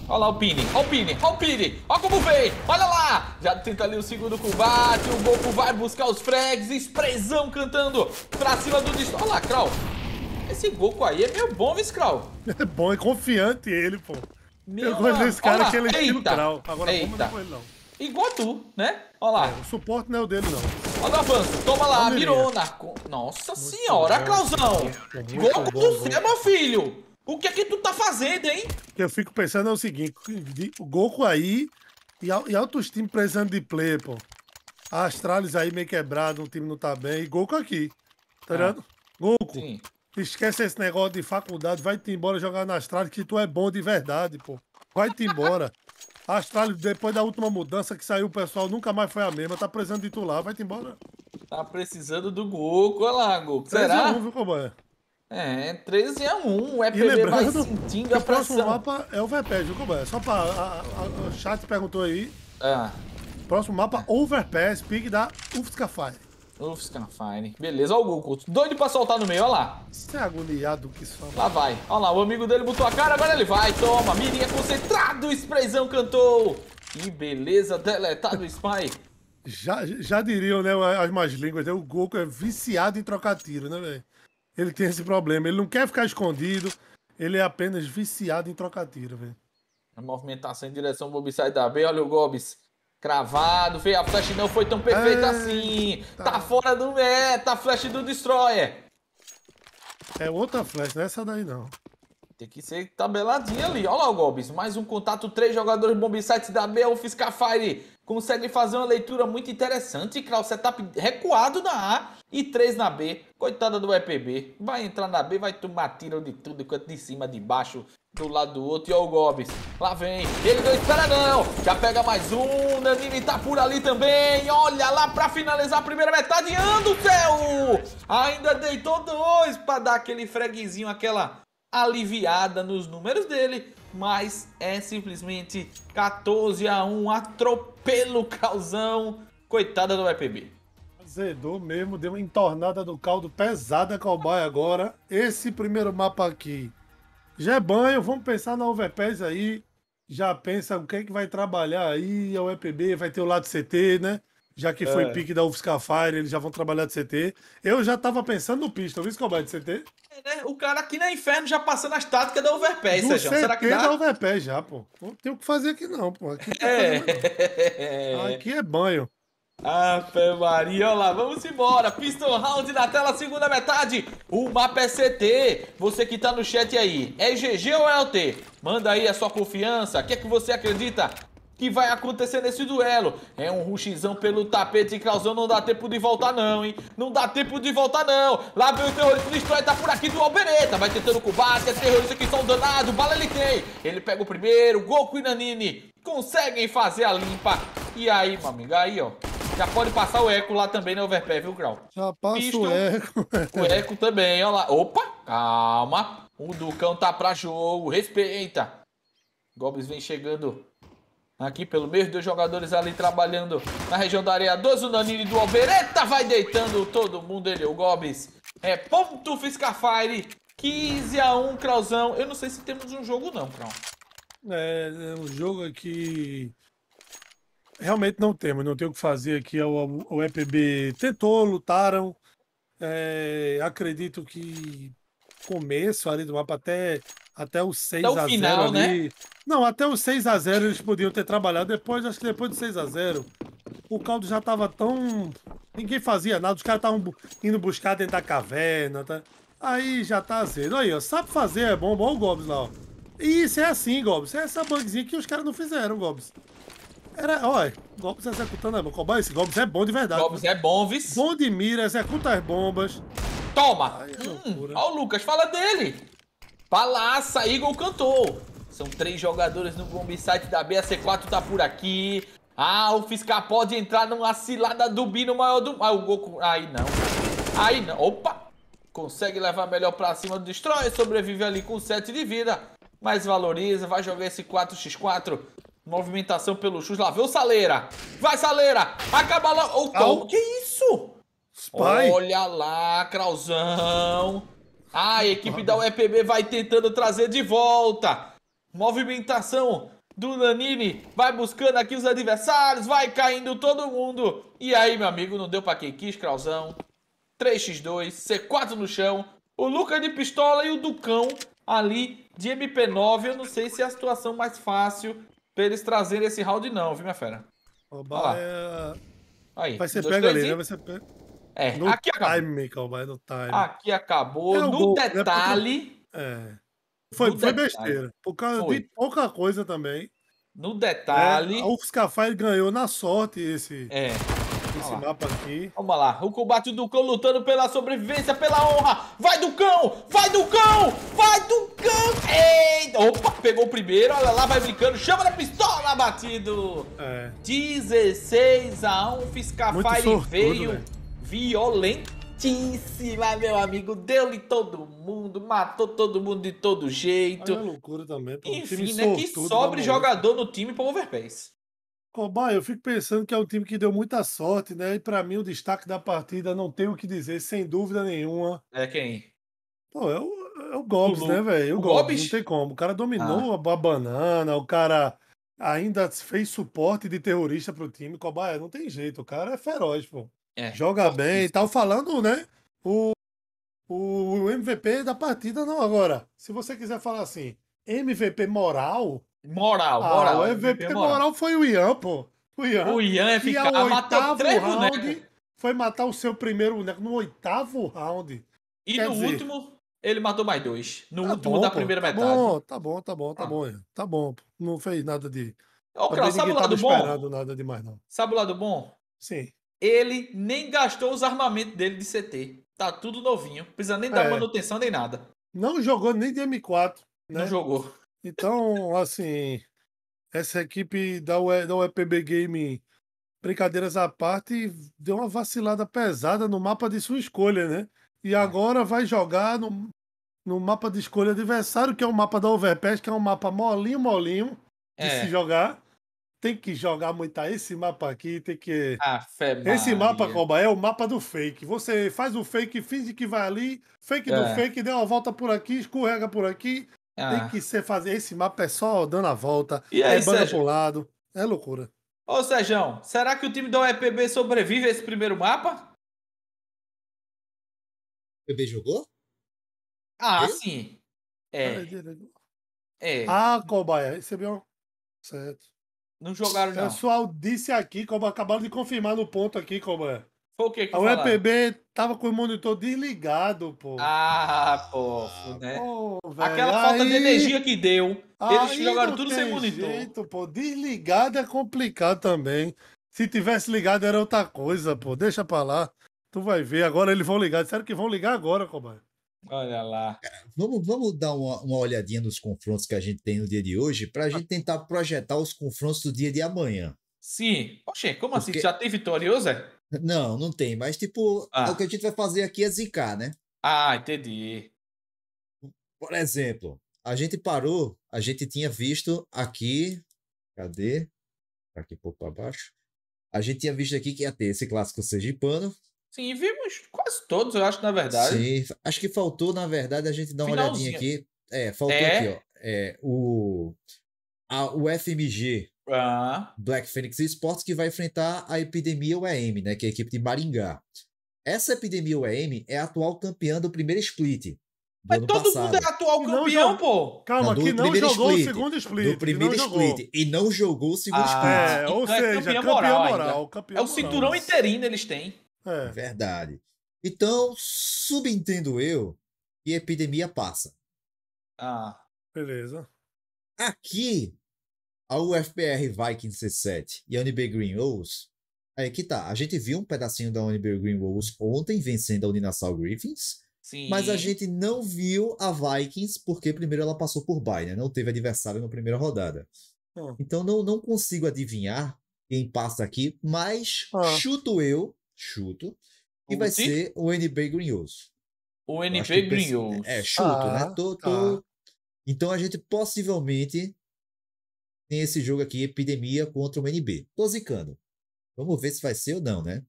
Olha lá o Pini, olha o Pini, olha o Pini, olha como vem, olha lá! Já tenta ali o segundo combate, o Goku vai buscar os frags, sprayzão cantando pra cima do disco. Olha lá, Kral, esse Goku aí é meio bom, viu, Kral? É bom, é confiante ele, pô. Meu eu gosto desse cara que ele é estilo Kral. Agora, eita. como não foi ele, não. Igual tu, né? Olha lá. É, o suporte não é o dele, não. Olha avanço. Toma lá, Mirona Nossa Muito senhora, bom. Clausão. Goku do céu, meu filho. O que é que tu tá fazendo, hein? Eu fico pensando é o seguinte. O Goku aí e, e outros times precisando de play, pô. A Astralis aí meio quebrado, o time não tá bem. E Goku aqui. Tá ah. ligado? Ah. Goku. Sim. Esquece esse negócio de faculdade, vai-te embora jogar na estrada que tu é bom de verdade, pô. Vai-te embora. A tá depois da última mudança que saiu o pessoal, nunca mais foi a mesma. Tá precisando de tu lá, vai-te embora. Tá precisando do Goku, olha lá, Goku. Será? 13 1, viu como é? É, 13 a 1, o EPB e lembrando, vai sentindo a pressão. O próximo mapa é Overpass, viu como é? Só pra... A, a, a, o chat perguntou aí. Ah. Próximo mapa, Overpass, Pig da UFSCAFI na Fine, Beleza, olha o Goku Doido pra soltar no meio, olha lá. Você é agoniado que isso Lá vai. Olha lá, o amigo dele botou a cara, agora ele vai. Toma, mirinha concentrado, sprayzão cantou. Que beleza, deletado o spy. Já, já diriam, né, as más línguas, né? o Goku é viciado em trocar tiro, né, velho? Ele tem esse problema, ele não quer ficar escondido, ele é apenas viciado em trocar tiro, velho. A movimentação em direção ao Bobside da B, olha o Gobis. Cravado, feio. A flash não foi tão perfeita é, assim. Tá. tá. fora do meta. É, tá a flash do Destroyer. É outra flash, não é essa daí não. Tem que ser tabeladinha ali. Olha lá o Golbis. Mais um contato, três jogadores bombicites da B, o Fiscafire consegue fazer uma leitura muito interessante. Krau, setup recuado na A e 3 na B. Coitada do EPB. Vai entrar na B, vai tomar tiro de tudo, enquanto de cima, de baixo, do lado do outro. E olha o Gobbs. Lá vem. Ele não espera não. Já pega mais um. Nanini tá por ali também. Olha lá pra finalizar a primeira metade. Ando, céu! Ainda deitou dois pra dar aquele freguezinho, aquela aliviada nos números dele, mas é simplesmente 14 a 1 atropelo causão. Coitada do EPB. Zedou mesmo, deu uma entornada do caldo pesada com cowboy agora. Esse primeiro mapa aqui já é banho, vamos pensar na Overpass aí. Já pensa o que é que vai trabalhar aí, a é UEPB, vai ter o lado CT, né? Já que foi é. pique da UFSCar Fire, eles já vão trabalhar de CT. Eu já tava pensando no pista, viu como é de CT? É, né? O cara aqui na Inferno já passando as táticas da Overpass, Do Sérgio. Será que dá? da Overpass já, pô. Não tem o que fazer aqui não, pô. Aqui, tá é. Não. aqui é banho. Ave Maria, olha lá, vamos embora. Pistol Round na tela, segunda metade. O mapa é CT. Você que tá no chat aí, é GG ou é LT? Manda aí a sua confiança. O que é que você acredita? que vai acontecer nesse duelo. É um rushizão pelo tapete, Clausão, não dá tempo de voltar não, hein? Não dá tempo de voltar não. Lá vem o terrorista, destrói, tá por aqui do Albereta, vai tentando combate, é terrorista que são danado, bala ele tem. Ele pega o primeiro, Goku e Nanini conseguem fazer a limpa. E aí, meu amigo, aí, ó. Já pode passar o eco lá também no né, overpay, viu, Grau? Já passa o eco. o eco também, ó lá. Opa, calma. O Ducão tá pra jogo, respeita. Goblins vem chegando Aqui pelo meio, dois jogadores ali trabalhando na região da areia 12. O Nanini do Albereta vai deitando todo mundo. Ele, o Gobes É ponto Fisca Fire. 15 a 1, Krauzão. Eu não sei se temos um jogo não, Krauzão. É, é, um jogo que realmente não temos. Não tem o que fazer aqui. O, o EPB tentou, lutaram. É, acredito que começo ali do mapa até, até o 6 x a 0 né? ali. Né? Não, até o 6 a 0 eles podiam ter trabalhado. Depois, acho que depois de 6 a 0 o caldo já tava tão. Ninguém fazia nada, os caras estavam indo buscar dentro da caverna, tá? Aí já tá azedo. Aí, ó, sabe fazer, é bom, bom o Gobbs lá, ó. Isso é assim, goblins É essa bugzinha que os caras não fizeram, goblins Era, olha, goblins executando a é bomba. Esse goblins é bom de verdade. goblins é bom, vice. Bom de mira, executa as bombas. Toma! Ai, hum, olha o Lucas, fala dele! Palaça, Eagle cantou! São três jogadores no bomb site da B, a C4 tá por aqui. Ah, o Fiscar pode entrar numa cilada do B no maior do... Ah, o Goku... Aí não. Aí não. Opa! Consegue levar melhor pra cima do Destroy, sobrevive ali com 7 de vida. Mas valoriza, vai jogar esse 4x4. Movimentação pelo chus. Lá vê o Saleira. Vai, Saleira! Acaba lá... Oh, oh, que isso? Spy. Olha lá, Krausão. A equipe da UEPB vai tentando trazer de volta. Movimentação do Nanini. Vai buscando aqui os adversários. Vai caindo todo mundo. E aí, meu amigo, não deu pra quem quis, Clausão. 3x2, C4 no chão. O Luca de pistola e o Ducão ali de MP9. Eu não sei se é a situação mais fácil pra eles trazerem esse round, não, viu, minha fera? Oba, Olha É... Aí, vai ser pega ali, né? Vai ser pega. É, no aqui acabou. Time, calma, no time. Aqui acabou, é no gol, né, detalhe. É. Foi, foi detalhe. besteira. Por causa foi. de pouca coisa também. No detalhe. É, o Fiscafire ganhou na sorte esse. É. Esse mapa aqui. Vamos lá. O combate do cão lutando pela sobrevivência, pela honra. Vai do cão! Vai do cão! Vai do cão! Eita! Opa, pegou o primeiro. Olha lá, vai brincando. Chama na pistola, batido. É. 16 a 1. Fiscafire veio violentíssima, meu amigo. Deu-lhe todo mundo, matou todo mundo de todo jeito. É loucura também. Pô. Enfim, né? Que né, sobre jogador no time para Overpass. Cobai, eu fico pensando que é um time que deu muita sorte, né? E para mim o destaque da partida, não tenho o que dizer, sem dúvida nenhuma. É quem? Pô, é o, é o Gobbs, o né, velho? O, o não tem como. O cara dominou ah. a banana, o cara ainda fez suporte de terrorista pro time. Cobai, não tem jeito, o cara é feroz, pô. É. Joga bem e tal, falando, né? O, o MVP da partida, não agora. Se você quiser falar assim, MVP moral. Moral, ah, moral. O MVP, MVP é moral. moral. foi o Ian, pô. O Ian. O Ian é ficar matou três round, bonecos. Foi matar o seu primeiro boneco né, no oitavo round. E Quer no dizer, último, ele matou mais dois. No tá último bom, da pô, primeira tá metade. Bom, tá bom, tá bom, tá ah. bom. Tá bom. Não fez nada de. Ô, Cross, sabe o lado bom? Nada demais, não. Sabe o lado bom? Sim ele nem gastou os armamentos dele de CT. Tá tudo novinho. Precisa nem dar é. manutenção nem nada. Não jogou nem de M4. Né? Não jogou. Então, assim, essa equipe da, UEPB Game, brincadeiras à parte, deu uma vacilada pesada no mapa de sua escolha, né? E é. agora vai jogar no, no mapa de escolha adversário, que é o mapa da Overpass, que é um mapa molinho, molinho de é. se jogar tem que jogar muito. Esse mapa aqui tem que. Ah, esse mapa, Coba, é o mapa do fake. Você faz o fake, finge que vai ali, fake é. do fake, deu uma volta por aqui, escorrega por aqui. Ah. Tem que ser fazer. Esse mapa é só dando a volta, e aí, é banda pro lado. É loucura. Ô, Sérgio, será que o time da UEPB sobrevive a esse primeiro mapa? O PB jogou? Ah, Eu? sim. É. É. Ah, cobaia, é, recebeu. Certo. Não jogaram, não. pessoal disse aqui, como acabaram de confirmar no ponto aqui, como é. Foi o que que A O UEPB tava com o monitor desligado, pô. Ah, pô, ah, né? Pô, velho, Aquela falta de energia que deu. Eles aí jogaram tudo sem monitor. jeito, pô. Desligado é complicado também. Se tivesse ligado era outra coisa, pô. Deixa pra lá. Tu vai ver. Agora eles vão ligar. Disseram que vão ligar agora, cobaia. Olha lá. Vamos, vamos dar uma, uma olhadinha nos confrontos que a gente tem no dia de hoje para a gente tentar projetar os confrontos do dia de amanhã. Sim. Oxê, como assim? Porque... assim? Já tem vitorioso? Não, não tem. Mas, tipo, ah. É o que a gente vai fazer aqui é zicar, né? Ah, entendi. Por exemplo, a gente parou, a gente tinha visto aqui. Cadê? Aqui um pouco para baixo. A gente tinha visto aqui que ia ter esse clássico sergipano, Sim, vimos quase todos, eu acho, na verdade. Sim, acho que faltou, na verdade, a gente dar uma olhadinha aqui. É, faltou é... aqui, ó. É, o, a, o FMG, ah. Black Phoenix Esportes, que vai enfrentar a epidemia UEM, né? Que é a equipe de Maringá. Essa epidemia UEM é a atual campeã do primeiro split. Do Mas todo passado. mundo é atual campeão, pô. Calma, não, que não jogou split, o segundo split. Do primeiro split. Jogou. E não jogou o segundo ah, split. É, então ou então seja, é campeão, campeão moral. moral campeão é o cinturão interino eles têm. É. Verdade. Então, subentendo eu que a epidemia passa. Ah. Beleza. Aqui, a UFPR C7 e a UNB Green Wolves. Aí que tá. A gente viu um pedacinho da UNB Green Wolves ontem vencendo a Uninassal Griffins. Sim. Mas a gente não viu a Vikings porque primeiro ela passou por Bayern, né? Não teve adversário na primeira rodada. Hum. Então não, não consigo adivinhar quem passa aqui, mas ah. chuto eu chuto. E vai ser o NB Grinhoso. O NB Grinhoso. É, chuto, né? ah, né? Tô, tô... Tá. Então a gente possivelmente tem esse jogo aqui, Epidemia contra o NB. Tô zicando. Vamos ver se vai ser ou não, né?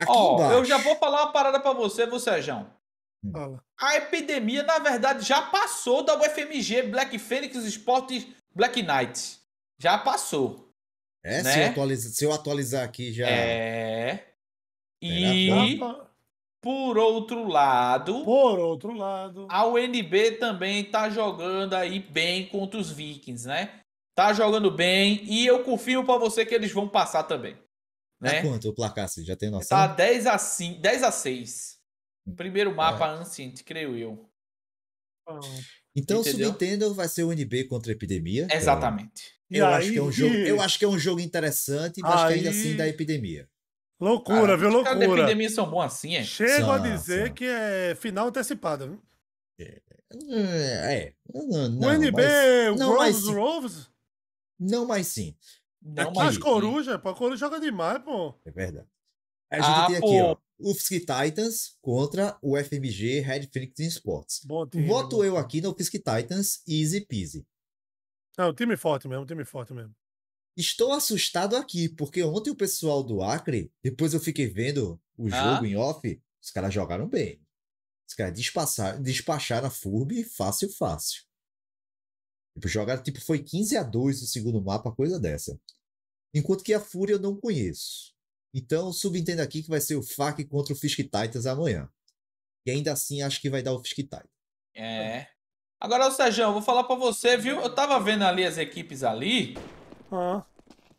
Aqui oh, embaixo... eu já vou falar uma parada para você, você, João. Hum. A epidemia, na verdade, já passou da UFMG Black Fênix Esportes Black Knight. Já passou. É, né? se, eu atualizar, se eu atualizar aqui já. É. E por outro lado, por outro lado, a UNB também tá jogando aí bem contra os Vikings, né? Tá jogando bem e eu confio para você que eles vão passar também. Né? É quanto o placar, você já tem noção? Tá 10 a 5, 10 a 6. Hum, Primeiro mapa é. Ancient, creio eu. Então, Entendeu? entender, vai ser o UNB contra a epidemia. Exatamente. eu, aí, acho que é um jogo, eu acho que é um jogo interessante, mas aí... que ainda assim da epidemia. Loucura, ah, viu? Loucura. Os caras epidemia são bons assim, é? Chego são, a dizer são. que é final antecipado, viu? É. é. é não, o NB, mas... o Groves Não, mas sim. Não, aqui, as corujas, né? pô, a coruja joga demais, pô. É verdade. A gente ah, tem pô. aqui, ó. UFSC Titans contra o FMG Red Phoenix Sports. time, Voto eu aqui no UFSC Titans, easy peasy. Não, é, time forte mesmo, time forte mesmo. Estou assustado aqui, porque ontem o pessoal do Acre, depois eu fiquei vendo o ah. jogo ah. em off, os caras jogaram bem. Os caras despacharam, despacharam a FURB fácil, fácil. Tipo, jogaram, tipo, foi 15 a 2 o segundo mapa, coisa dessa. Enquanto que a Fúria eu não conheço. Então, subentenda aqui que vai ser o FAC contra o Fisk Titans amanhã. E ainda assim, acho que vai dar o Fisk Titans. É. Agora, Sérgio, eu vou falar para você, viu? Eu tava vendo ali as equipes ali. Ah.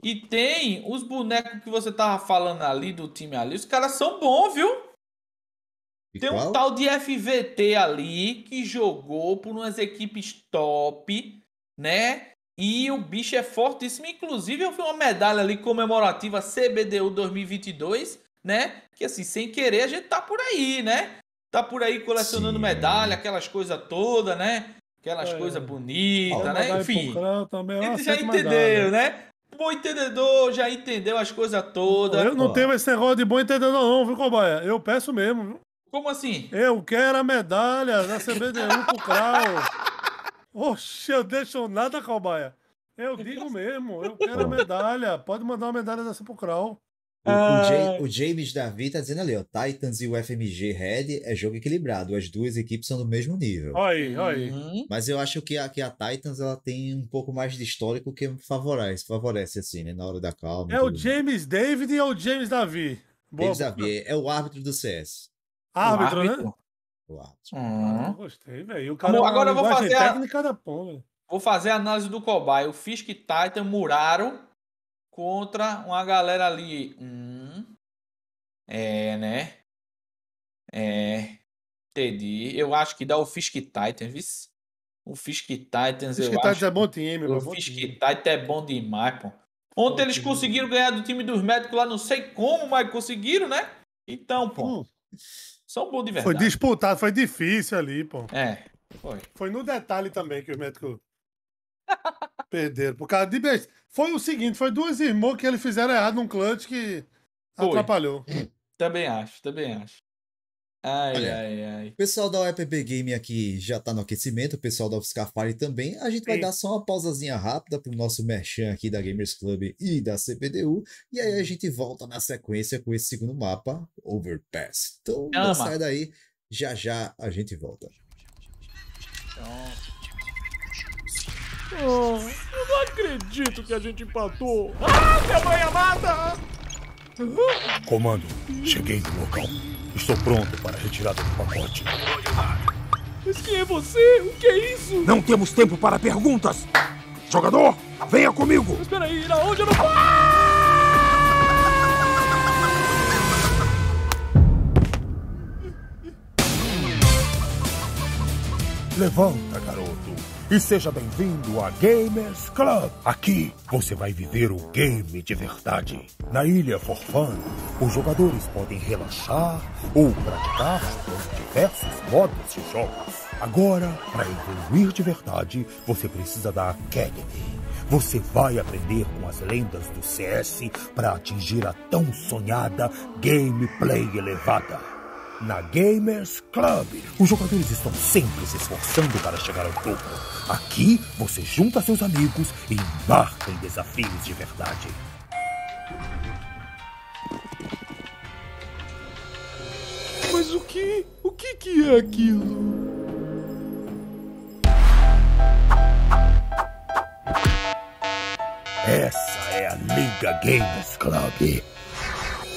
E tem os bonecos que você tava falando ali do time ali. Os caras são bons, viu? E tem qual? um tal de FVT ali que jogou por umas equipes top, né? E o bicho é fortíssimo. Inclusive, eu vi uma medalha ali comemorativa CBDU 2022, né? Que assim, sem querer, a gente tá por aí, né? Tá por aí colecionando Sim. medalha, aquelas coisas todas, né? Aquelas é, coisas bonitas, né? Enfim. Também, é ele já entendeu, né? Bom entendedor, já entendeu as coisas todas. Eu não tenho esse negócio de bom entendedor, não, viu, Cobaia? Eu peço mesmo, viu? Como assim? Eu quero a medalha da CBD1 pro Crau. Oxe, eu deixo nada, Cobaia. Eu digo mesmo, eu quero a medalha. Pode mandar uma medalha dessa pro Crau. O, ah... o, James Davi tá dizendo ali, ó, Titans e o FMG Red é jogo equilibrado, as duas equipes são do mesmo nível. Oi, oi. aí. Uhum. Mas eu acho que a, que a Titans ela tem um pouco mais de histórico que favorece, favorece assim, né, na hora da calma. É o James mais. David ou o James Davi? Boa, James Davi é o árbitro do CS. Árbitro, né? né? O árbitro. Uhum. Ah, gostei, velho. É agora eu vou fazer a... Vou fazer a análise do O Fisk e Titan muraram contra uma galera ali. Hum. É, né? É. Entendi. Eu acho que dá o Fisk Titans, viu? O Fisk Titans, Fisk eu Titans acho. é bom time, meu. O é bom Fisk time. Titans é bom demais, pô. Ontem eles conseguiram ganhar do time dos médicos lá, não sei como, mas conseguiram, né? Então, pô. Hum. São bons de verdade. Foi disputado, foi difícil ali, pô. É, foi. Foi no detalhe também que os médicos. Perderam. Por causa de besta. Foi o seguinte: foi duas irmãs que eles fizeram errado num clutch que foi. atrapalhou. Também acho, também acho. Ai, Olha, ai, ai. O pessoal da UEPB Game aqui já tá no aquecimento, o pessoal da Ofscafari também. A gente vai Sim. dar só uma pausazinha rápida pro nosso merchan aqui da Gamers Club e da CPDU. E aí a uhum. gente volta na sequência com esse segundo mapa, Overpass. Então, não sai daí. Já já a gente volta. Pronto. Oh, eu não acredito que a gente empatou. Ah, minha mãe amada! Comando, cheguei no local. Estou pronto para a retirada do pacote. Mas quem é você? O que é isso? Não temos tempo para perguntas! Jogador, venha comigo! Mas peraí, aonde eu não... Levanta, garoto e seja bem-vindo a Gamers Club. Aqui você vai viver o game de verdade. Na Ilha For Fun, os jogadores podem relaxar ou praticar os diversos modos de jogos. Agora, para evoluir de verdade, você precisa da Academy. Você vai aprender com as lendas do CS para atingir a tão sonhada gameplay elevada na Gamers Club. Os jogadores estão sempre se esforçando para chegar ao topo. Aqui você junta seus amigos e embarca em desafios de verdade. Mas o que. o que, que é aquilo? Essa é a Liga Games Club.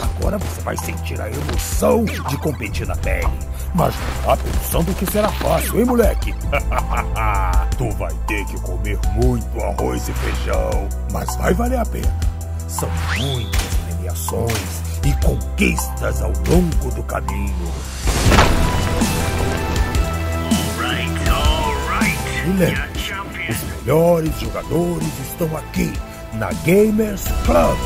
Agora você vai sentir a emoção de competir na pele. Mas tá pensando que será fácil, hein, moleque? tu vai ter que comer muito arroz e feijão, mas vai valer a pena. São muitas premiações e conquistas ao longo do caminho. Alright, alright. os melhores jogadores estão aqui na Gamers Club.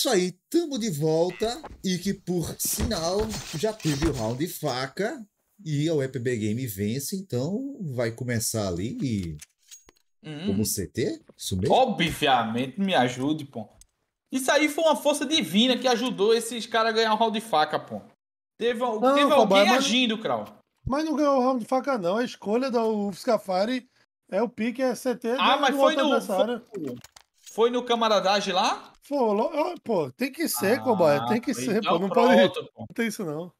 isso aí, tamo de volta e que por sinal já teve o round de faca e a epb Game vence, então vai começar ali e hum. como CT? subir Obviamente, me ajude, pô. Isso aí foi uma força divina que ajudou esses caras a ganhar o round de faca, pô. Teve, não, teve não, alguém mas, agindo, Krau. Mas não ganhou o round de faca, não. A escolha da Scafari é o pique, é CT. Ah, mas foi no, foi no camaradagem lá? Pô, pô, tem que ser, ah, cobaia, tem que ser, então pô. Não pronto, pode. Pô. Não tem isso, não.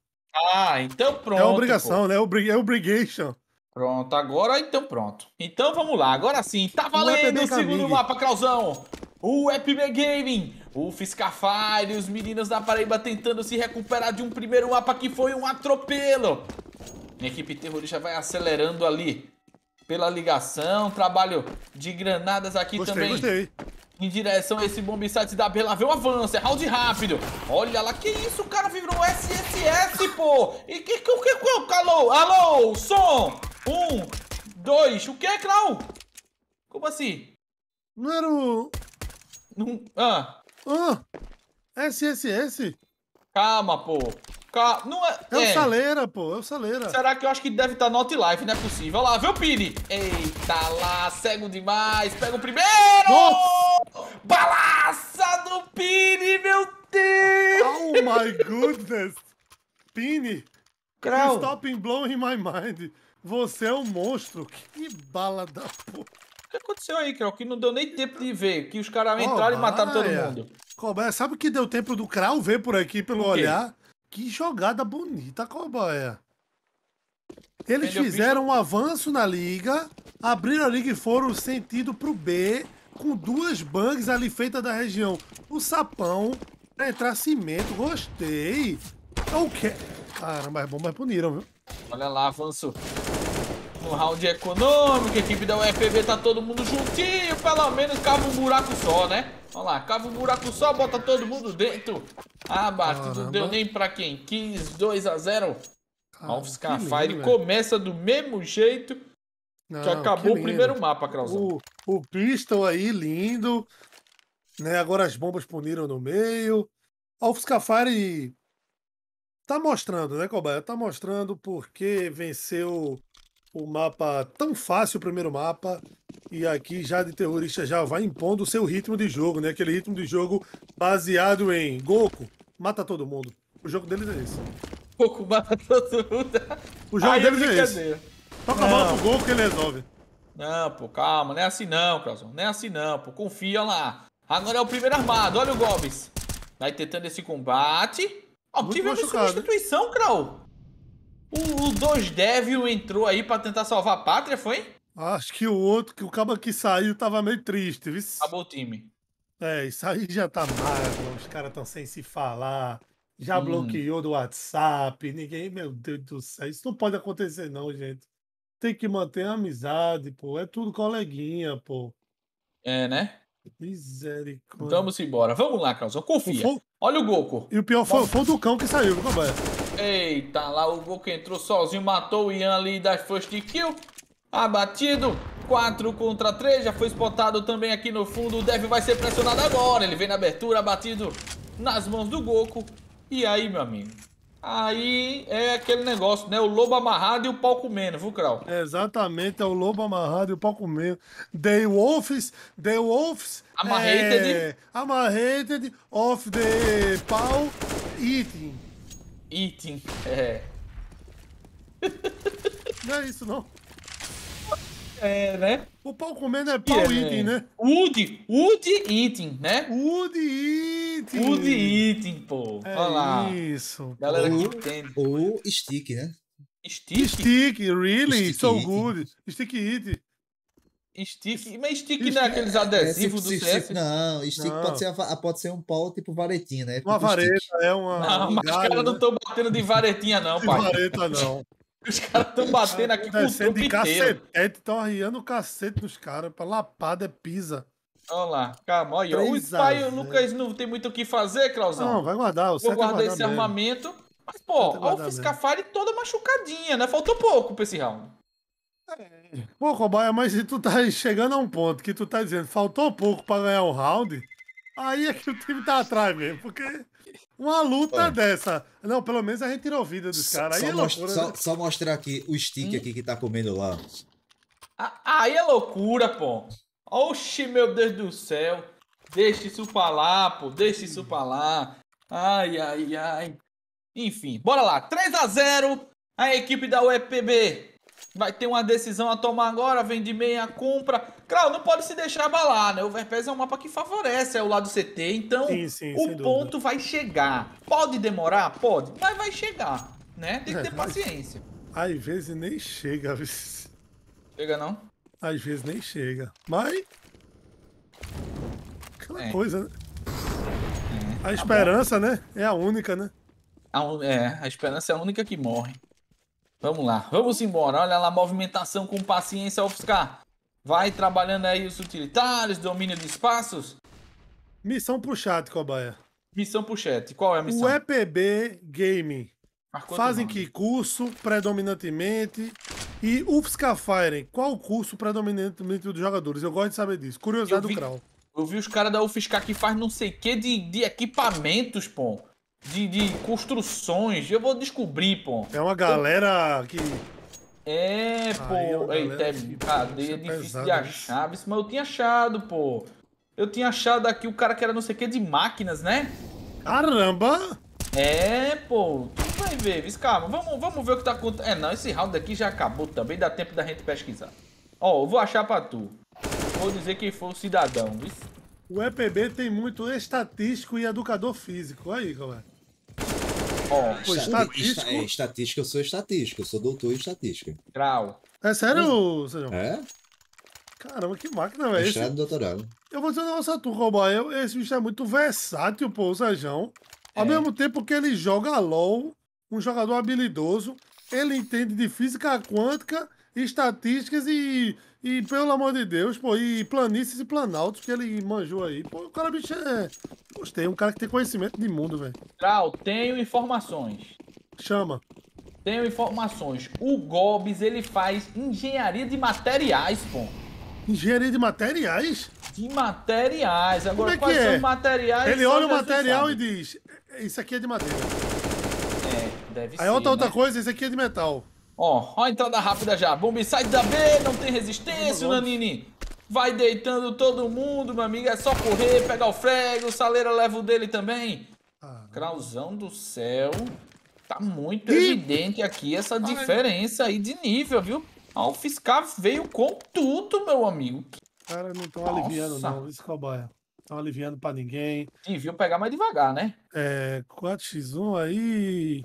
Ah, então é pronto. É obrigação, pô. né? É obrigation. Pronto, agora então pronto. Então vamos lá, agora sim, tá é valendo o segundo mapa, Clausão! O Epime Gaming, o Fiscafire, os meninos da Paraíba tentando se recuperar de um primeiro mapa que foi um atropelo. Minha equipe terrorista vai acelerando ali pela ligação, trabalho de granadas aqui gostei, também. Gostei, gostei em direção a esse site da Belavel avança, é round rápido. Olha lá, que isso, o cara virou SSS, pô. E que que que que alô, alô, som. Um, dois, o que é, Clau? Como assim? Não era o... Não, ah. Ah, SSS? Calma, pô. Não é... é o é. Saleira, pô. É o Saleira. Será que eu acho que deve estar tá Not Life? Não é possível. Olha lá, viu, Pini? Eita lá, cego demais. Pega o primeiro! Nossa. Balaça do Pini, meu Deus! Oh my goodness! Pini, Crau. stopping blowing my mind. Você é um monstro. Que bala da porra. O que aconteceu aí, Krau? Que não deu nem tempo de ver. Que os caras entraram oh, e mataram todo mundo. Cobra, sabe o que deu tempo do Krau ver por aqui pelo olhar? Que jogada bonita, Cobaia. Eles fizeram um avanço na liga, abriram a liga e foram sentido pro B, com duas bangs ali feitas da região. O sapão, pra né, entrar cimento, gostei. O okay. Cara, é mas as puniram, viu? Olha lá, avanço. Um round econômico, equipe da UFV tá todo mundo juntinho, pelo menos cava um buraco só, né? Olha lá, cava um buraco só, bota todo mundo dentro. Ah, Bart, não deu nem pra quem quis, 2x0. Alves Cafire começa do mesmo jeito não, que acabou que o primeiro mapa, Krausão. O, o Pistol aí, lindo. Né? Agora as bombas puniram no meio. Alves Cafire tá mostrando, né, Cobaia? Tá mostrando porque venceu o mapa tão fácil, o primeiro mapa, e aqui já de terrorista já vai impondo o seu ritmo de jogo, né? Aquele ritmo de jogo baseado em Goku, mata todo mundo. O jogo deles é esse. Goku mata todo mundo. O jogo Aí deles é esse. Toca a bola pro Goku que ele resolve. Não, pô, calma, não é assim não, Clauson. Não é assim não, pô. Confia lá. Agora é o primeiro armado, olha o Gobis Vai tentando esse combate. Ó, Muito substituição, Krau. O, o Dois Devil entrou aí para tentar salvar a pátria, foi? Acho que o outro, que o cabo que saiu, tava meio triste, viu? Acabou o time. É, isso aí já tá magro, os caras tão sem se falar, já hum. bloqueou do WhatsApp, ninguém, meu Deus do céu, isso não pode acontecer não, gente. Tem que manter a amizade, pô, é tudo coleguinha, pô. É, né? Misericórdia. Vamos embora. Vamos lá, Carlson. Confia. Olha o Goku. E o pior foi, foi o do cão que saiu, viu, Eita, lá o Goku entrou sozinho, matou o Ian ali da first kill. Abatido. 4 contra 3, já foi spotado também aqui no fundo. O Dev vai ser pressionado agora. Ele vem na abertura, abatido nas mãos do Goku. E aí, meu amigo? Aí é aquele negócio, né? O lobo amarrado e o pau comendo, viu, Krau? Exatamente, é o lobo amarrado e o pau comendo. The Wolves, The Wolves... Amarrated. É, amarrated of the pau eating. Eating. É. Não é isso, não. É, né? O pau comendo é, é pau yeah, né? eating, né? Wood, wood eating, né? Wood eating. Wood eating, pô. É Olha lá. Isso. Galera que entende. Ou stick, né? Stick? Stick, really? Stick so eating. good. Stick eating. Stick, mas stick não é aqueles é, é adesivos é, do CF? Não, stick não. Pode, ser pode ser um pau tipo varetinha, né? É tipo uma vareta, stick. é uma. Não, mas os caras né? não estão batendo de varetinha, não, de pai. vareta, não. Os caras estão batendo aqui com o tempo de cacetete, estão arriando o cacete dos caras. Pra lapada é pisa. Olha lá, calma, olha. O pai e o Lucas não tem muito o que fazer, Clausão. Não, vai guardar. O Vou guardar esse mesmo. armamento. Mas, pô, a o Fiscafari toda machucadinha, né? Faltou pouco pra esse round. Pô, cobaia, mas se tu tá chegando a um ponto que tu tá dizendo faltou pouco pra ganhar o um round, aí é que o time tá atrás mesmo, porque uma luta dessa. Não, pelo menos a gente tirou vida dos caras. Só, é só, né? só, mostrar aqui o stick hum? aqui que tá comendo lá. Ah, aí é loucura, pô. Oxi, meu Deus do céu. Deixa isso pra lá, pô. Deixa isso pra lá. Ai, ai, ai. Enfim, bora lá. 3 a 0 a equipe da UEPB Vai ter uma decisão a tomar agora, vende meia, compra. Claro, não pode se deixar abalar, né? O Verpes é um mapa que favorece é o lado CT, então sim, sim, o ponto dúvida. vai chegar. Pode demorar? Pode, mas vai chegar, né? Tem que ter é, paciência. Às, vezes nem chega. Chega não? Às vezes nem chega, mas... Aquela é. coisa, né? É, a tá esperança, né? É a única, né? A, é, a esperança é a única que morre. Vamos lá, vamos embora. Olha lá, movimentação com paciência, ofuscar. Vai trabalhando aí os utilitários, domínio de espaços. Missão pro chat, Cobaia. Missão pro chat. Qual é a missão? O EPB Gaming. Fazem que curso, predominantemente? E UFSCar Fire, qual o curso predominantemente dos jogadores? Eu gosto de saber disso. Curiosidade vi, do Krau. Eu vi os caras da UFSCar que faz não sei o que de, de equipamentos, pô de, de construções. Eu vou descobrir, pô. É uma galera que. É, pô. É Aí, Eita, é brincadeira, é difícil pesado, de achar. Isso. Mas eu tinha achado, pô. Eu tinha achado aqui o cara que era não sei o que de máquinas, né? Caramba! É, pô. Tu vai ver, Viscar. Vamos, vamos ver o que tá acontecendo. É, não, esse round aqui já acabou também. Dá tempo da gente pesquisar. Ó, eu vou achar pra tu. Vou dizer quem foi o cidadão, viu? O EPB tem muito estatístico e educador físico. Olha aí, galera. Oh, Pô, estatístico? É, estatística, eu sou estatística. Eu sou doutor em estatística. Grau. É sério, hum. Sérgio? É? Caramba, que máquina, velho. Mestrado esse... doutorado. Eu vou dizer um negócio a tu, Esse bicho é muito versátil, pô, o Sérgio. Ao é. mesmo tempo que ele joga LOL, um jogador habilidoso, ele entende de física quântica, estatísticas e e pelo amor de Deus, pô, e planícies e planaltos que ele manjou aí. Pô, o cara, bicho, é. Gostei, um cara que tem conhecimento de mundo, velho. Trau, tenho informações. Chama. Tenho informações. O Gobes, ele faz engenharia de materiais, pô. Engenharia de materiais? De materiais. Agora, Como é que é? materiais? Ele olha o material sabe. e diz: é, Isso aqui é de madeira. É, deve aí ser. Aí outra, né? outra coisa: Isso aqui é de metal. Ó, ó a entrada rápida já. sai da B, não tem resistência, o Nanini. Vai deitando todo mundo, meu amigo. É só correr, pegar o frego. O Saleira leva o dele também. Ah. Crauzão do céu. Tá muito Ih. evidente aqui essa Ai. diferença aí de nível, viu? Alfiscar veio com tudo, meu amigo. Cara, não estão aliviando, não. Isso cobaia. Estão aliviando pra ninguém. E viu pegar mais devagar, né? É, 4x1 aí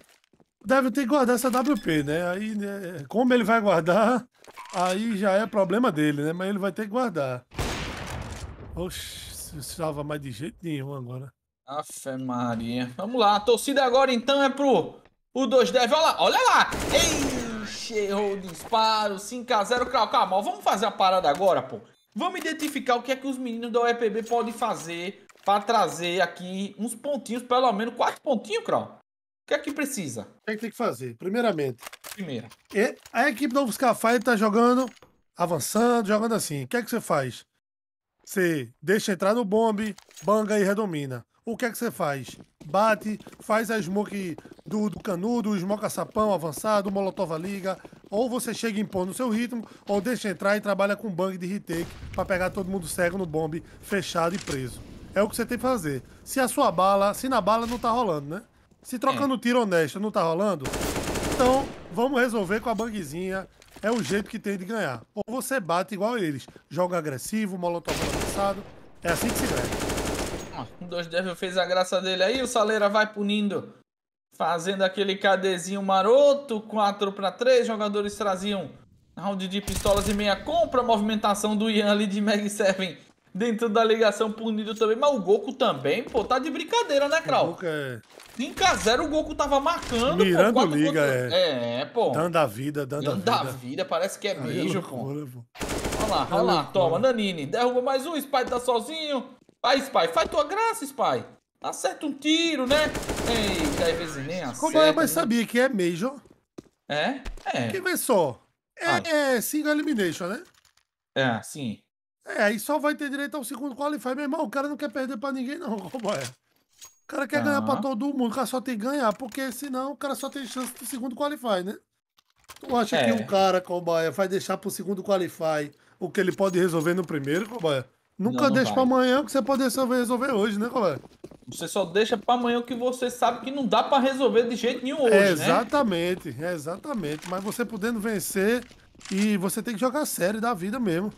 deve ter que guardar essa WP, né? Aí, né, como ele vai guardar, aí já é problema dele, né? Mas ele vai ter que guardar. Oxi, salva mais de jeito nenhum agora. fé, Maria. Vamos lá, a torcida agora então é pro o 2 deve. Olha lá, olha lá! Ei, errou o disparo, 5x0, Crau. Calma, vamos fazer a parada agora, pô. Vamos identificar o que é que os meninos da UEPB podem fazer pra trazer aqui uns pontinhos, pelo menos quatro pontinhos, Crau. O que é que precisa? O que, é que tem que fazer? Primeiramente. Primeira. E a equipe do Scafire tá jogando, avançando, jogando assim. O que é que você faz? Você deixa entrar no bombe, banga e redomina. O que é que você faz? Bate, faz a smoke do, do canudo, smoke a sapão avançado, molotov a liga. Ou você chega impondo o seu ritmo, ou deixa entrar e trabalha com bang de retake para pegar todo mundo cego no bombe, fechado e preso. É o que você tem que fazer. Se a sua bala, se na bala não tá rolando, né? Se trocando é. tiro honesto não tá rolando, então vamos resolver com a bangzinha. É o jeito que tem de ganhar. Ou você bate igual eles. Joga agressivo, molotov avançado. É assim que se ganha. Um dois Devil fez a graça dele aí. O Saleira vai punindo. Fazendo aquele KDzinho maroto. 4 para 3. Jogadores traziam round de pistolas e meia compra. Movimentação do Ian ali de Mag 7 dentro da ligação punido também. Mas o Goku também, pô, tá de brincadeira, né, Krau? É... 5x0 o Goku tava marcando. Mirando pô, liga, contra... é. É, pô. Dando a vida, dando, dando a vida. Dando a vida, parece que é Aí é beijo, pô. Olha lá, olha lá, toma, Nanini. Derruba mais um, Spy tá sozinho. Vai, Spy, faz tua graça, Spy. Acerta um tiro, né? Eita, às vezes nem acerta. Como é, mas né? sabia que é Major. É? É. Quer vê só? É, ah. é single elimination, né? É, sim. É, aí só vai ter direito ao segundo qualify. Meu irmão, o cara não quer perder pra ninguém, não, como é? O cara quer ah. ganhar pra todo mundo, o cara só tem que ganhar, porque senão o cara só tem chance do segundo qualify, né? Tu acha é. que um cara, Cobaia, vai deixar pro segundo qualify o que ele pode resolver no primeiro, Cobaia? Nunca não, não deixa vai. pra amanhã o que você pode resolver, resolver hoje, né, Cobaia? Você só deixa pra amanhã o que você sabe que não dá pra resolver de jeito nenhum hoje, é exatamente, né? Exatamente, exatamente. Mas você podendo vencer e você tem que jogar sério da vida mesmo.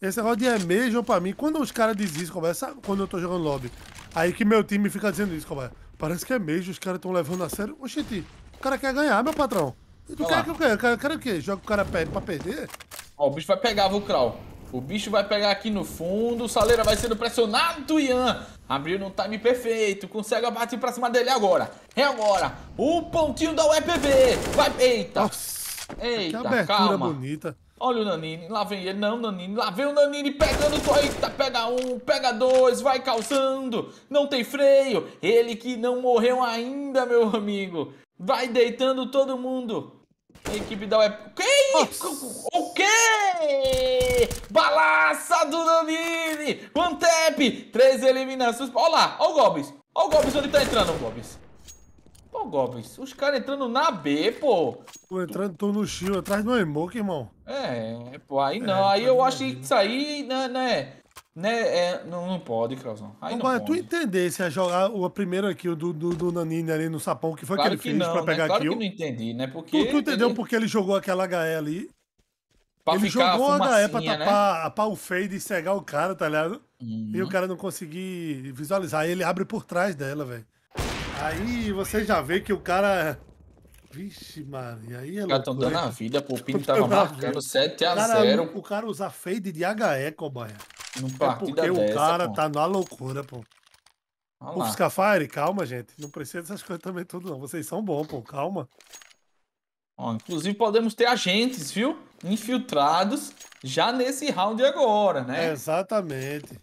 Esse negócio de é mesmo pra mim, quando os caras dizem isso, como é, sabe quando eu tô jogando lobby? Aí que meu time fica dizendo isso, como é? Parece que é mesmo, os caras estão levando a sério. Oxente, o cara quer ganhar, meu patrão. E tu quer que eu quero, quero, o quê? Joga o cara pra perder? Ó, o bicho vai pegar, viu, O bicho vai pegar aqui no fundo, o Saleira vai sendo pressionado, Ian. Abriu no time tá perfeito, consegue a batida pra cima dele agora. É agora, o pontinho da UEPV. Vai, eita. Nossa, eita, que abertura calma. bonita. Olha o Nanini, lá vem ele, não, Nanini, lá vem o Nanini pegando, eita, tá, pega um, pega dois, vai calçando, não tem freio, ele que não morreu ainda, meu amigo, vai deitando todo mundo, a equipe da UEP, Que isso? O quê? Balaça do Nanini, one tap, três eliminações, olha lá, olha o Gobis, olha o Gobis onde tá entrando, o Gobis? Ô, Goblins, os caras entrando na B, pô. Tô entrando, tô no shield, atrás do Emoke, irmão. É, pô, aí não. É, aí eu acho que isso aí, né, né, né é, não, não pode, Clauzão. Aí não, não pode. tu entendesse a é jogar o primeiro aqui, o do, do, do, Nanini ali no sapão, que foi claro que ele que fez não, pra né? pegar claro aqui. Claro que não entendi, né, porque... Tu, tu entendeu ele... porque ele jogou aquela HE ali? Pra ele jogou a HE pra né? tapar, né? tapar o fade e cegar o cara, tá ligado? Uhum. E o uhum. cara não conseguir visualizar. Aí ele abre por trás dela, velho. Aí você já vê que o cara. Vixe, mano. aí é Os caras estão tá dando a vida, pô. O Pini tá tava marcando 7x0. O, o cara usa fade de HE, cobaia. Não é porque dessa, o cara pô. tá na loucura, pô. O Scafire, calma, gente. Não precisa dessas coisas também tudo, não. Vocês são bons, pô. Calma. Ó, inclusive, podemos ter agentes, viu? Infiltrados já nesse round agora, né? É exatamente.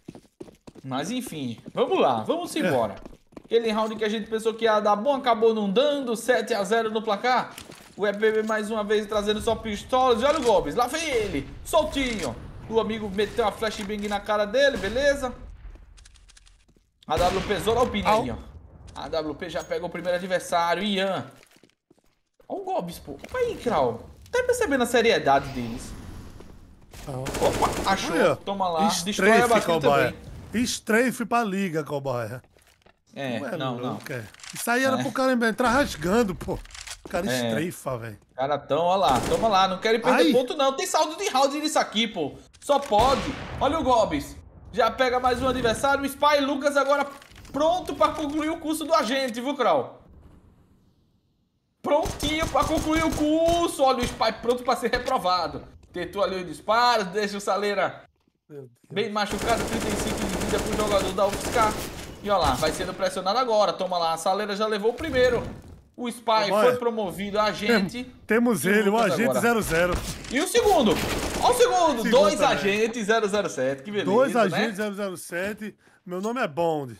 Mas, enfim. Vamos lá. Vamos embora. É. Aquele round que a gente pensou que ia dar bom, acabou não dando. 7 a 0 no placar. O EPB mais uma vez trazendo só pistolas. E olha o Gomes, lá vem ele, soltinho. O amigo meteu a flashbang na cara dele, beleza? AWP zola o pininho. AWP já pega o primeiro adversário, Ian. Olha o Gomes, pô. Olha aí, Krau. Tá percebendo a seriedade deles. Opa, achou. Toma lá. Destrói a batida pra liga, cobaia. É, não, é não, louco, não. É. Isso aí era é. pro cara entrar rasgando, pô. O cara é. estreifa, velho. Cara, tão, ó lá, toma lá. Não quero perder Ai. ponto, não. Tem saldo de round nisso aqui, pô. Só pode. Olha o Gobbs. Já pega mais um adversário. O Spy Lucas agora pronto pra concluir o curso do agente, viu, Kral? Prontinho pra concluir o curso. Olha o Spy pronto pra ser reprovado. Tentou ali o disparo, deixa o Saleira bem machucado. 35 de vida pro jogador da UFSCar. E olha lá, vai sendo pressionado agora. Toma lá, a Saleira já levou o primeiro. O Spy foi promovido agente. temos ele, o agente 00. E o segundo? Olha o segundo! segundo dois também. agentes 007, que beleza, Dois né? agentes né? 007. Meu nome é Bond.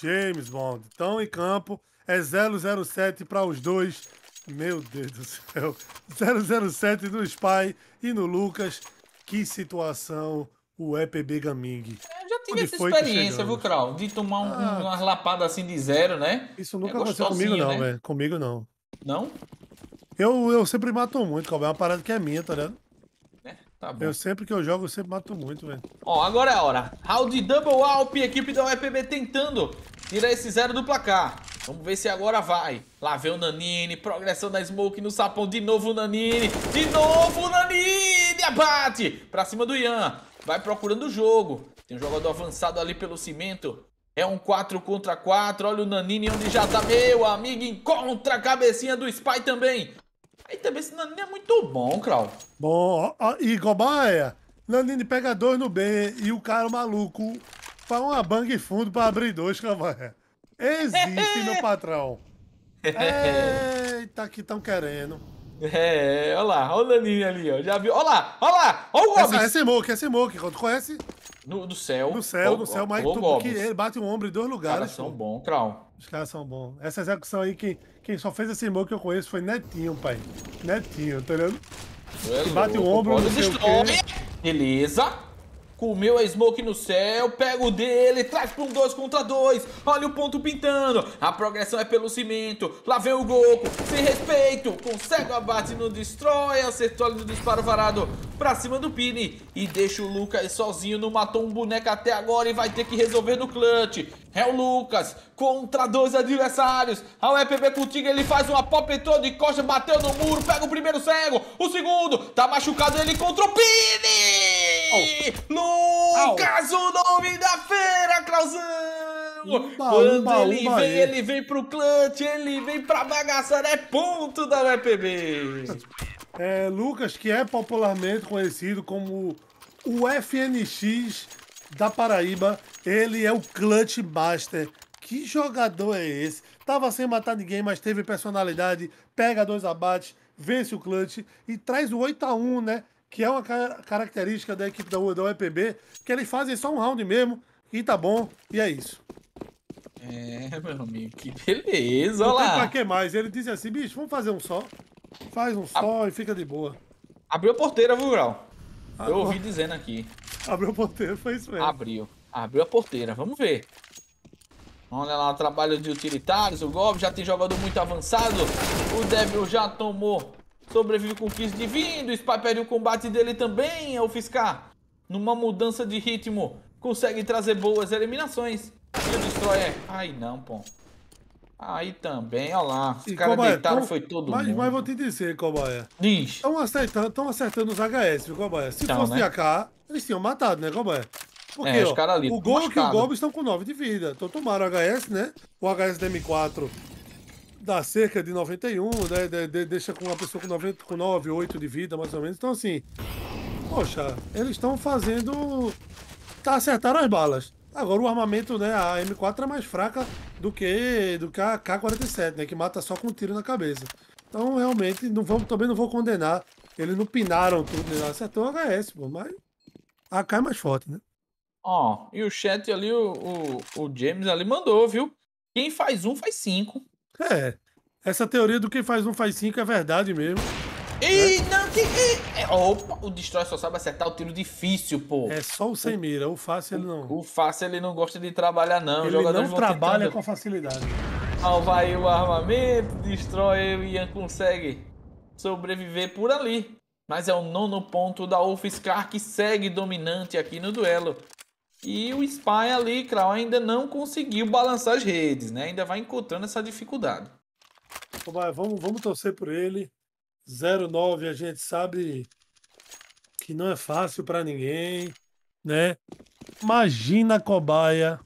James Bond. Então, em campo, é 007 para os dois. Meu Deus do céu. 007 no Spy e no Lucas. Que situação o EPB Gaming. Eu já tive Onde essa experiência, viu, Krau? De tomar um, ah, umas lapadas assim de zero, né? Isso é nunca é aconteceu comigo, não, né? velho. Comigo não. Não? Eu, eu sempre mato muito, Calma. É uma parada que é minha, tá ligado? É, tá bom. Eu sempre que eu jogo, eu sempre mato muito, velho. Ó, agora é a hora. Round Double Alp, equipe da UEPB tentando tirar esse zero do placar. Vamos ver se agora vai. Lá vem o Nanini, progressão da Smoke no sapão. De novo o Nanini, de novo o Nanini. Abate pra cima do Ian vai procurando o jogo. Tem um jogador avançado ali pelo cimento. É um 4 contra 4. Olha o Nanini onde já tá. Meu amigo, encontra a cabecinha do Spy também. Aí também esse Nanini é muito bom, Krau. Bom, e cobaia. Nanini pega dois no B e o cara maluco faz uma bang fundo pra abrir dois, cobaia. Existe, meu patrão. Eita, que estão querendo. É, é, olha lá, olha o Nanini ali, ó. Já viu? Olha lá, olha lá, olha o Gobbs. Essa, essa é Moke, essa é Moke, tu conhece? No, do céu. No céu, o, no céu, mas tu, porque ele bate um ombro em dois lugares. Os caras são bons, Crown. Os caras são bons. Essa execução aí, quem, quem só fez esse Smoke que eu conheço foi Netinho, pai. Netinho, tá ligado? É bate louco, um ombro, não o Beleza. Com a meu Smoke no céu, pega o dele, traz para um 2 contra 2. Olha o ponto pintando. A progressão é pelo cimento. Lá vem o Goku, sem respeito. Consegue o abate no destrói. Acertou ali no disparo varado para cima do Pini. E deixa o Lucas sozinho. Não matou um boneco até agora e vai ter que resolver no clutch. É o Lucas contra dois adversários. A UEPB Coutinho ele faz uma pop entrou de costa, bateu no muro, pega o primeiro cego, o segundo, tá machucado ele contra o Pini! no Lucas, o nome da feira, Clausão! Umba, Quando umba, ele umba, vem, é. ele vem pro clutch, ele vem pra bagaçar, é ponto da UEPB! É, Lucas, que é popularmente conhecido como o FNX da Paraíba, ele é o Clutch Master que jogador é esse? Tava sem matar ninguém, mas teve personalidade, pega dois abates, vence o clutch e traz o 8 a 1 né? Que é uma car característica da equipe da, da UEPB, que eles fazem só um round mesmo e tá bom, e é isso. É, meu amigo, que beleza, olha lá. Pra que mais? Ele disse assim, bicho, vamos fazer um só. Faz um Ab... só e fica de boa. Abriu a porteira, viu, Grau? Eu ah, ouvi dizendo aqui. Abriu a porteira, foi isso mesmo. Abriu. Abriu a porteira, vamos ver. Olha lá o trabalho de utilitários. O Gob já tem jogador muito avançado. O Devil já tomou. Sobrevive com o Kiss Divino. O Spy perde o combate dele também. É o Fiscar. Numa mudança de ritmo. Consegue trazer boas eliminações. E o Destroyer. Ai não, pô. Aí também, olha lá. Os caras deitaram, então, foi todo mas, mundo. Mas vou te dizer, Cobaia. Diz. Estão acertando, tão acertando os HS, viu, Cobaia? Se então, fosse né? de AK, eles tinham matado, né, Cobaia? Porque é, ó, o Gol é e o Goblin estão com 9 de vida. Então tomaram o HS, né? O HS m 4 dá cerca de 91, né? De, de, deixa com uma pessoa com, 90, com 9, 8 de vida, mais ou menos. Então, assim, poxa, eles estão fazendo. Tá acertaram as balas. Agora o armamento, né? A M4 é mais fraca do que, do que a K-47, né? Que mata só com um tiro na cabeça. Então, realmente, não vou também não vou condenar. Eles não pinaram tudo, né? Acertou o HS, pô, mas a AK é mais forte, né? Ó, e o chat ali, o, o, o James ali mandou, viu? Quem faz um, faz cinco. É. Essa teoria do quem faz um, faz cinco é verdade mesmo. E é. não, que. E, é, opa, o Destrói só sabe acertar o tiro difícil, pô. É só o sem mira, o fácil ele não. O fácil ele não gosta de trabalhar, não. Ele não trabalha tentando... com facilidade. Ao vai o armamento, destrói o Ian consegue sobreviver por ali. Mas é o nono ponto da UFSCar que segue dominante aqui no duelo. E o Spy ali, Krau, ainda não conseguiu balançar as redes, né? Ainda vai encontrando essa dificuldade. Vamos, vamos torcer por ele. 09 a gente sabe que não é fácil para ninguém, né? Imagina a cobaia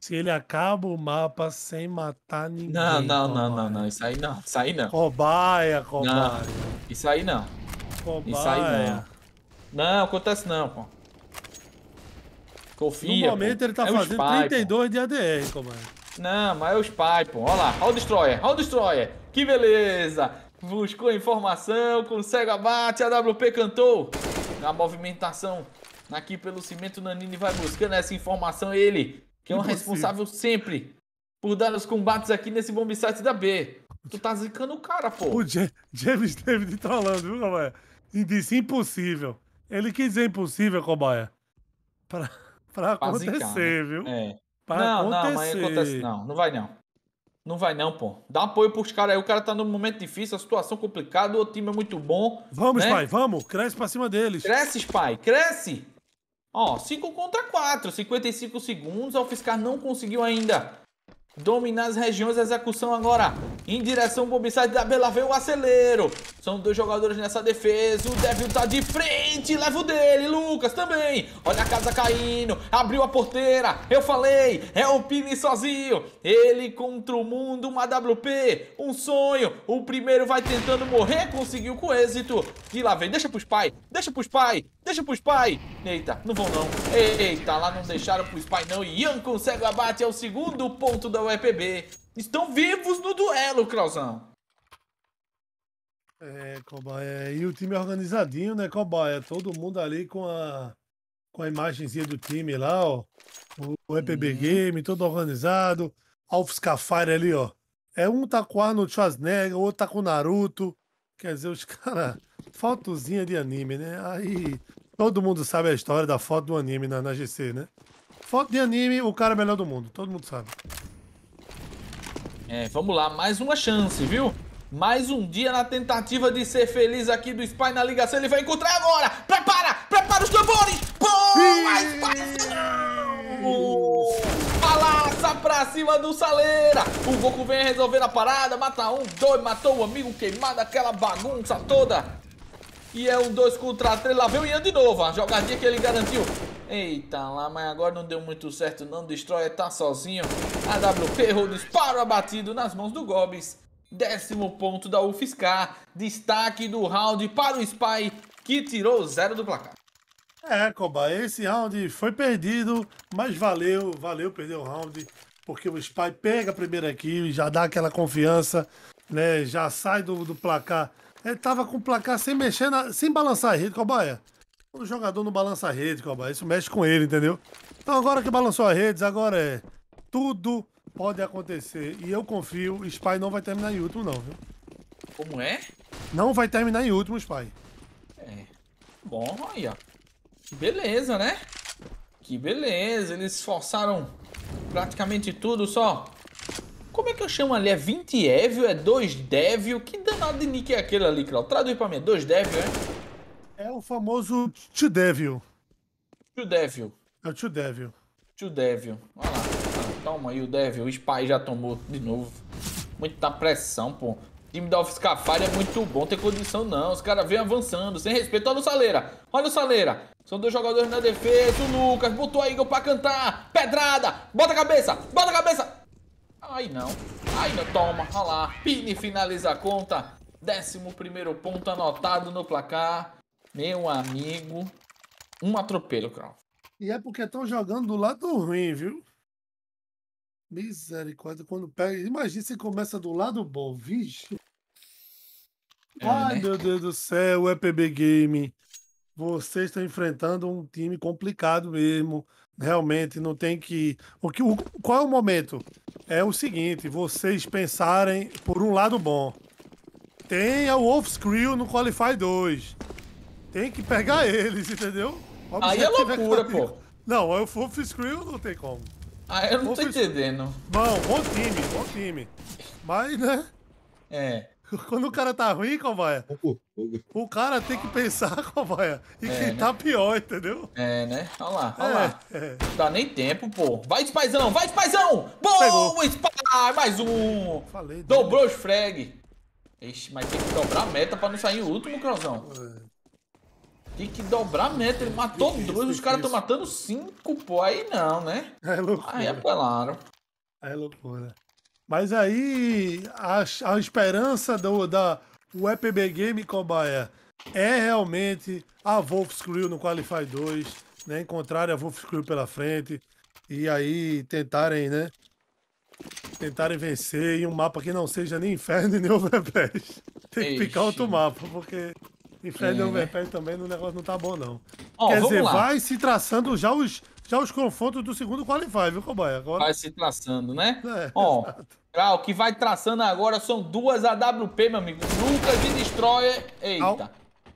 se ele acaba o mapa sem matar ninguém. Não, não, cobaia. não, não, não. Isso aí não. Isso aí não. Cobaia, cobaia. Não, isso aí não. Cobaia. Isso aí não. Não, acontece não, pô. Confia. No momento pô. ele tá é fazendo spy, 32 pô. de ADR, comando. É. Não, mas é o Spy, pô. Olha lá, olha o Destroyer, olha o Destroyer. Que beleza. Buscou a informação, consegue abate, a WP cantou. A movimentação aqui pelo cimento, Nanini vai buscando essa informação. Ele, que é o um responsável sempre por dar os combates aqui nesse bomb site da B. Tu tá zicando o cara, pô. O J James David trolando, viu, Cobaia? disse impossível. Ele quis dizer impossível, Cobaia. Pra... Pra acontecer, né? viu? É. Pra não, acontecer. não, mas acontece. Não, não vai não. Não vai não, pô. Dá apoio pros caras aí. O cara tá num momento difícil, a situação complicada, o time é muito bom. Vamos, né? pai, vamos. Cresce pra cima deles. Cresce, pai, cresce. Ó, 5 contra 4, 55 segundos. O Fiscar não conseguiu ainda dominar as regiões. A execução agora em direção ao Bobside da Bela veio o acelero. São dois jogadores nessa defesa. O Devil tá de frente. Leva o dele. Lucas também. Olha a casa caindo. Abriu a porteira. Eu falei. É o Pini sozinho. Ele contra o mundo. Uma WP. Um sonho. O primeiro vai tentando morrer. Conseguiu com êxito. E lá vem. Deixa pros pai. Deixa pros pai. Deixa pros pai. Eita. Não vão não. Eita. Lá não deixaram pros pai não. Ian consegue o abate. É o segundo ponto da UEPB. Estão vivos no duelo, Clausão. É, cobaia. E o time é organizadinho, né, cobaia? Todo mundo ali com a, com a imagenzinha do time lá, ó. O, o EPB hum. Game, todo organizado. Alves Scafari ali, ó. É um tá com o Arnold Schwarzenegger, outro tá com o Naruto. Quer dizer, os caras. Fotozinha de anime, né? Aí todo mundo sabe a história da foto do anime na, na GC, né? Foto de anime, o cara é melhor do mundo, todo mundo sabe. É, vamos lá, mais uma chance, viu? Mais um dia na tentativa de ser feliz aqui do Spy na ligação. Ele vai encontrar agora. Prepara, prepara os tambores. Boa, Spy! Palaça pra cima do Saleira. O Goku vem resolver a parada. Mata um, dois, matou o um amigo queimado. Aquela bagunça toda. E é um dois contra três, Lá vem o Ian de novo. A jogadinha que ele garantiu. Eita lá, mas agora não deu muito certo. Não destrói, tá sozinho. AWP, rodo, disparo abatido nas mãos do Gobis décimo ponto da UFSCar, destaque do round para o Spy, que tirou zero do placar. É, Coba, esse round foi perdido, mas valeu, valeu perder o round, porque o Spy pega primeiro aqui, já dá aquela confiança, né? Já sai do, do placar. Ele tava com o placar sem mexer, na, sem balançar a rede, Cobaia. É. O jogador não balança a rede, Cobaia, isso mexe com ele, entendeu? Então agora que balançou a redes, agora é tudo Pode acontecer. E eu confio, Spy não vai terminar em último, não, viu? Como é? Não vai terminar em último, Spy. É. Bom, aí, ó. Que beleza, né? Que beleza. Eles esforçaram praticamente tudo só. Como é que eu chamo ali? É 20 Evil? É 2 Devil? Que danado de nick é aquele ali, Clau? Traduz pra mim. 2 é Devil, é? É o famoso 2 Devil. 2 Devil. É o 2 Devil. 2 Devil. Olha lá. Toma aí o Devil. O Spy já tomou de novo. Muita pressão, pô. O time da Ofscafari é muito bom. Tem condição não. Os caras vêm avançando. Sem respeito. Olha o Saleira. Olha o Saleira. São dois jogadores na defesa. O Lucas botou a Eagle pra cantar. Pedrada. Bota a cabeça. Bota a cabeça. Ai, não. Ai, não. Toma. Olha lá. Pini finaliza a conta. Décimo primeiro ponto anotado no placar. Meu amigo. Um atropelo, Crow. E é porque estão jogando do lado ruim, viu? Misericórdia, quando pega. Imagina se começa do lado bom, vixe. É, né? Ai, né? meu Deus do céu, EPB Game. Vocês estão enfrentando um time complicado mesmo. Realmente, não tem que. O que o... Qual é o momento? É o seguinte: vocês pensarem por um lado bom. Tem o Wolf's Crew no Qualify 2. Tem que pegar eles, entendeu? Aí é loucura, pô. Não, o Wolf's Crew não tem como. Ah, eu não tô entendendo. Bom, bom time, bom time. Mas, né? É. Quando o cara tá ruim, cobaia, uh, uh, uh. o cara tem que pensar, cobaia, e é, quem né? tá pior, entendeu? É, né? Olha lá, olha é, lá. É. Não dá nem tempo, pô. Vai de vai de Boa, Spy! Mais um! Falei, né? Dobrou o os frag. Ixi, mas tem que dobrar a meta pra não sair o último, Crozão. É. Tem que dobrar meta. Ele matou difícil, dois, os caras estão matando cinco, pô. Aí não, né? É loucura. Aí apelaram. É loucura. Mas aí a, a esperança do, da o EPB Game Cobaia é realmente a Wolf's Crew no Qualify 2, né? Encontrarem a Wolf's Crew pela frente e aí tentarem, né? Tentarem vencer em um mapa que não seja nem Inferno nem Overpass. Tem que picar outro mapa, porque e Fred é. Overpass né? também no negócio não tá bom, não. Quer dizer, lá. vai se traçando já os, já os confrontos do segundo qualify, viu, Cobaia? Agora... Vai se traçando, né? É, Ó, o que vai traçando agora são duas AWP, meu amigo. Lucas e Destroyer. Eita.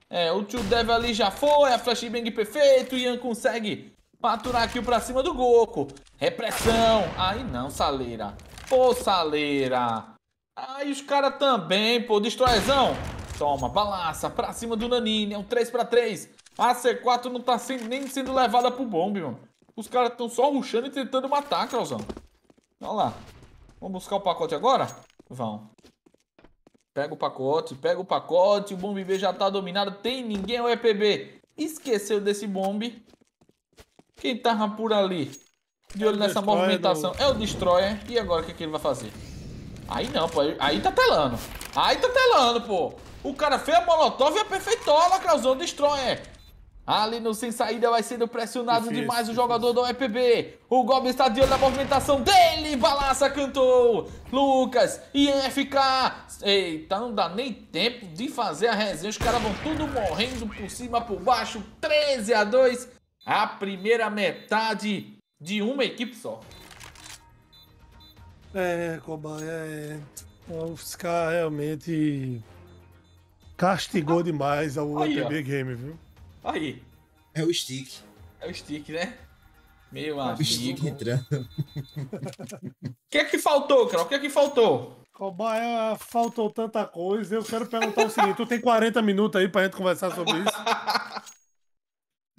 É, o Tio Dev ali já foi, a flashbang perfeito, Ian consegue maturar aqui pra cima do Goku. Repressão. Aí não, Saleira. Pô, Saleira. Aí os caras também, pô, Destroyerzão. Toma, balança pra cima do Nanini. É um 3 pra 3. A C4 não tá nem sendo levada pro bombe, mano. Os caras estão só ruxando e tentando matar, Krauzão. Olha lá. Vamos buscar o pacote agora? Vão. Pega o pacote, pega o pacote. O bombe B já tá dominado. Tem ninguém. É o EPB esqueceu desse bombe. Quem tava por ali? De olho é nessa movimentação. Do... É o Destroyer. E agora o que, é que ele vai fazer? Aí não, pô. Aí tá telando. Aí tá telando, pô. O cara fez a molotov e aperfeitou. Lacrauzão destrói. destroyer. É. Ali no sem saída vai sendo pressionado difícil, demais o jogador do EPB. O Goblin está de olho na movimentação dele. Balaça cantou. Lucas, FK. Eita, não dá nem tempo de fazer a resenha. Os caras vão tudo morrendo por cima, por baixo. 13 a 2. A primeira metade de uma equipe só. É, Cobaia, é. O então, fiscar realmente castigou ah, demais ao ATB Game, viu? Aí. É o stick. É o stick, né? Meu é amigo. O stick entrando. O que é que faltou, cara? O que é que faltou? Cobaia, faltou tanta coisa. Eu quero perguntar o seguinte: tu tem 40 minutos aí pra gente conversar sobre isso?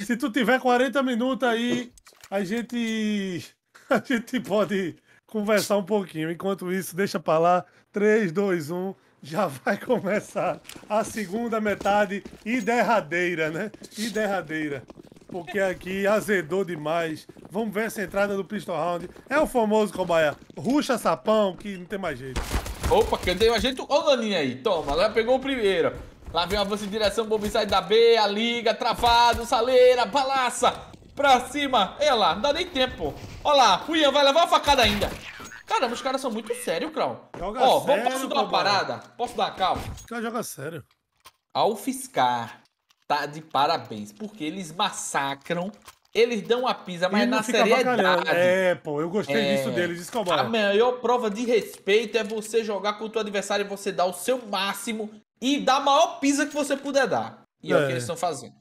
Se tu tiver 40 minutos aí, a gente. A gente pode conversar um pouquinho. Enquanto isso, deixa para lá. 3, 2, 1. Já vai começar a segunda metade e derradeira, né? E derradeira. Porque aqui azedou demais. Vamos ver essa entrada do Pistol Round. É o famoso cobaia. Ruxa sapão que não tem mais jeito. Opa, que tem mais jeito. Olha o aí. Toma, já pegou o primeiro. Lá vem o avanço em direção, bomba sai da B, a liga, travado, saleira, balaça. Pra cima. É lá, não dá nem tempo. Olha lá, o Ian vai levar a facada ainda. Caramba, os caras são muito sérios, Crown. Joga Ó, sério, vamos, posso dar uma parada? Posso dar uma calma? Os caras jogam sério. fiscar, tá de parabéns, porque eles massacram eles dão a pisa, mas na seriedade. É, pô, eu gostei é... disso deles, Escobar. É a maior prova de respeito é você jogar com o adversário e você dar o seu máximo e dar a maior pisa que você puder dar. E é, é o que é. eles estão fazendo.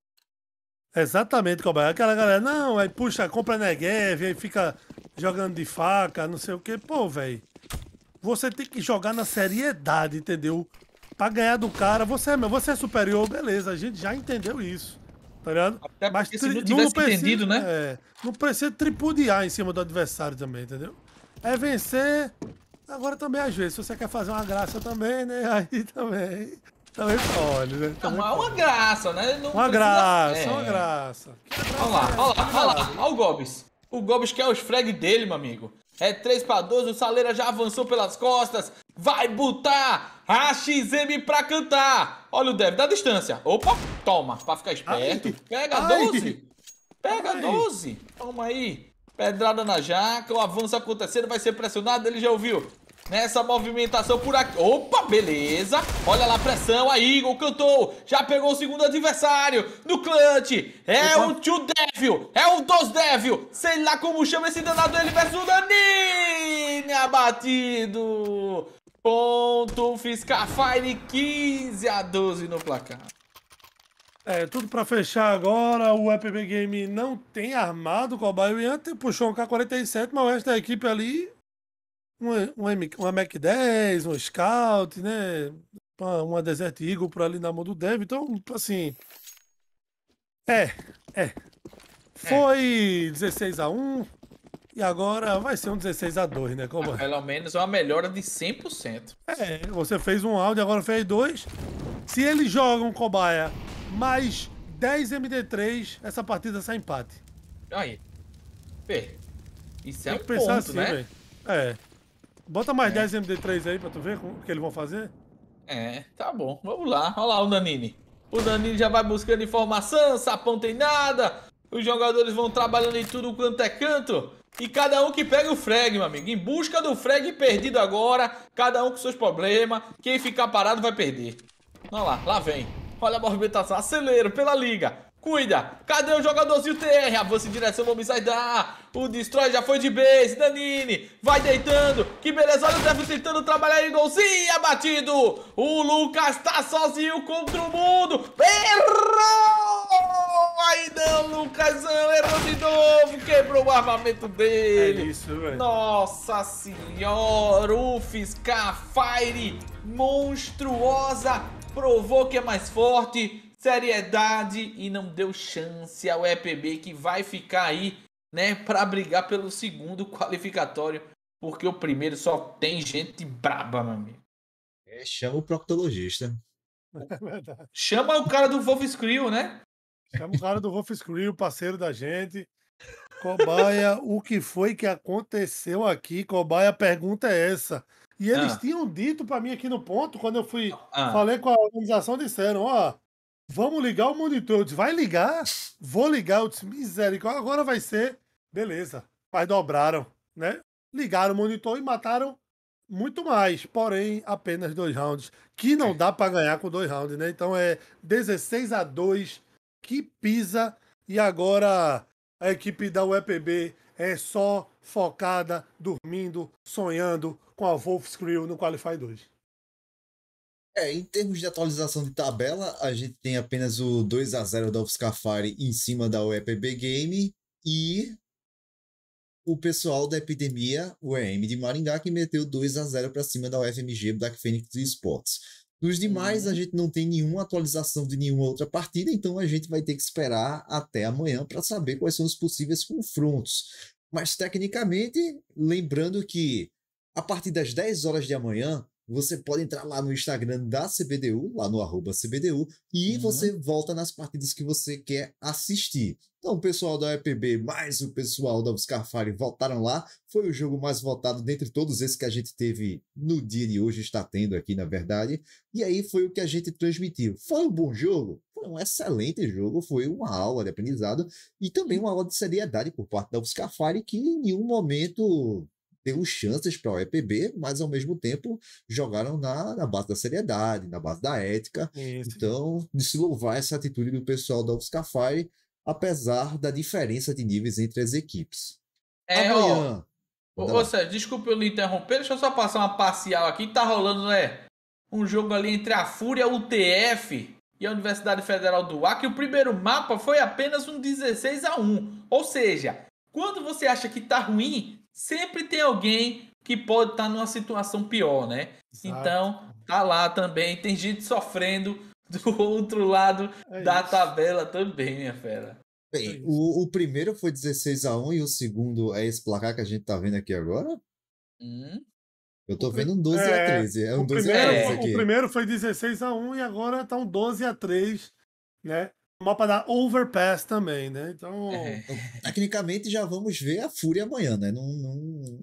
Exatamente, Cobra. Aquela galera, não, aí puxa, compra Negev, aí fica jogando de faca, não sei o que. Pô, velho, você tem que jogar na seriedade, entendeu? Pra ganhar do cara, você é, você é superior, beleza, a gente já entendeu isso. Tá ligado? Até Mas se não, não precisa, entendido, né? É, não precisa tripudiar em cima do adversário também, entendeu? É vencer. Agora também, às vezes, se você quer fazer uma graça também, né? Aí também. Também pode, né? Também não, é uma graça, né? Não uma graça, uma é. graça. Olha lá, olha lá, olha lá. Olha o Gobis. O Gobis quer os frag dele, meu amigo. É 3 para 12, o Saleira já avançou pelas costas. Vai botar a XM pra cantar. Olha o Dev da distância. Opa, toma, pra ficar esperto. Pega Ai. 12. Pega Ai. 12. Toma aí. Pedrada na jaca, o avanço acontecendo, vai ser pressionado, ele já ouviu nessa movimentação por aqui. Opa, beleza. Olha lá a pressão. Aí, Igor cantou. Já pegou o segundo adversário no clutch. É Opa. o Tio Devil. É o Dos Devil. Sei lá como chama esse danado. Ele versus o Danine. Abatido. Ponto Fiscar Fire 15 a 12 no placar. É, tudo para fechar agora. O EPB Game não tem armado o Cobaio. O Ian puxou um K-47, mas o resto da equipe ali uma, uma, Mac 10, uma Scout, né? Uma Desert Eagle por ali na mão do Dev. Então, assim. É, é. é. Foi é. 16 a 1 e agora vai ser um 16 a 2 né? Como... Ah, pelo menos uma melhora de 100%. É, você fez um áudio, agora fez dois. Se eles jogam cobaia mais 10 MD3, essa partida sai empate. Aí. Pê, isso é Tem um que ponto, pensar assim, né? Véio. É. Bota mais é. 10 MD3 aí pra tu ver o que eles vão fazer. É, tá bom. Vamos lá. Olha lá o Nanini. O Nanini já vai buscando informação, sapão tem nada. Os jogadores vão trabalhando em tudo quanto é canto. E cada um que pega o frag, meu amigo. Em busca do frag perdido agora. Cada um com seus problemas. Quem ficar parado vai perder. Olha lá, lá vem. Olha a movimentação. Acelero pela liga. Cuida. Cadê o jogadorzinho TR? Avança em direção ao da. O Destroy já foi de base. Danini vai deitando. Que beleza. Olha o Trevor tentando trabalhar em golzinho. Abatido. O Lucas tá sozinho contra o mundo. Errou! Aí não, Lucasão. Errou de novo. Quebrou o armamento dele. É isso, velho. Nossa senhora. UFSC Fire monstruosa. Provou que é mais forte seriedade e não deu chance ao EPB que vai ficar aí, né, para brigar pelo segundo qualificatório, porque o primeiro só tem gente braba, meu amigo. É, chama o proctologista. É Chama o cara do Wolf Screw, né? Chama o cara do Wolf Screw, parceiro da gente. Cobaia, o que foi que aconteceu aqui? Cobaia, a pergunta é essa. E eles ah. tinham dito para mim aqui no ponto, quando eu fui, ah. falei com a organização, disseram, ó, oh, Vamos ligar o monitor. Eu disse, vai ligar? Vou ligar. Eu disse, misericórdia, agora vai ser. Beleza. Mas dobraram, né? Ligaram o monitor e mataram muito mais, porém apenas dois rounds, que não é. dá para ganhar com dois rounds, né? Então é 16 a 2 que pisa e agora a equipe da UEPB é só focada, dormindo, sonhando com a Wolf Skrill no Qualify 2. É, em termos de atualização de tabela, a gente tem apenas o 2 a 0 da UFSCafari em cima da UEPB Game e o pessoal da Epidemia, o EM de Maringá, que meteu 2 a 0 para cima da UFMG Black Phoenix Esportes. Dos demais, uhum. a gente não tem nenhuma atualização de nenhuma outra partida, então a gente vai ter que esperar até amanhã para saber quais são os possíveis confrontos. Mas, tecnicamente, lembrando que a partir das 10 horas de amanhã, você pode entrar lá no Instagram da CBDU, lá no arroba CBDU, e uhum. você volta nas partidas que você quer assistir. Então, o pessoal da EPB mais o pessoal da Fire voltaram lá. Foi o jogo mais votado dentre todos esses que a gente teve no dia de hoje, está tendo aqui, na verdade. E aí foi o que a gente transmitiu. Foi um bom jogo? Foi um excelente jogo, foi uma aula de aprendizado e também uma aula de seriedade por parte da Fire, que em nenhum momento deu chances para o EPB, mas ao mesmo tempo jogaram na, na base da seriedade, na base da ética. Isso. Então, de se louvar essa atitude do pessoal da Fire, apesar da diferença de níveis entre as equipes. É, Amanhã. Ó, ô, desculpa eu lhe interromper, deixa eu só passar uma parcial aqui. Tá rolando, né? Um jogo ali entre a Fúria, UTF e a Universidade Federal do Acre. O primeiro mapa foi apenas um 16 a 1. Ou seja, quando você acha que tá ruim, sempre tem alguém que pode estar tá numa situação pior, né? Exato. Então, tá lá também. Tem gente sofrendo do outro lado é da isso. tabela também, minha fera. Bem, é o, o, primeiro foi 16 a 1 e o segundo é esse placar que a gente tá vendo aqui agora? Hum? Eu tô vendo um 12 é, a 13. É um o, primeiro, a 13 o, primeiro, foi 16 a 1 e agora tá um 12 a 3, né? o mapa da Overpass também, né? Então. É. tecnicamente já vamos ver a Fúria amanhã, né? Não. não...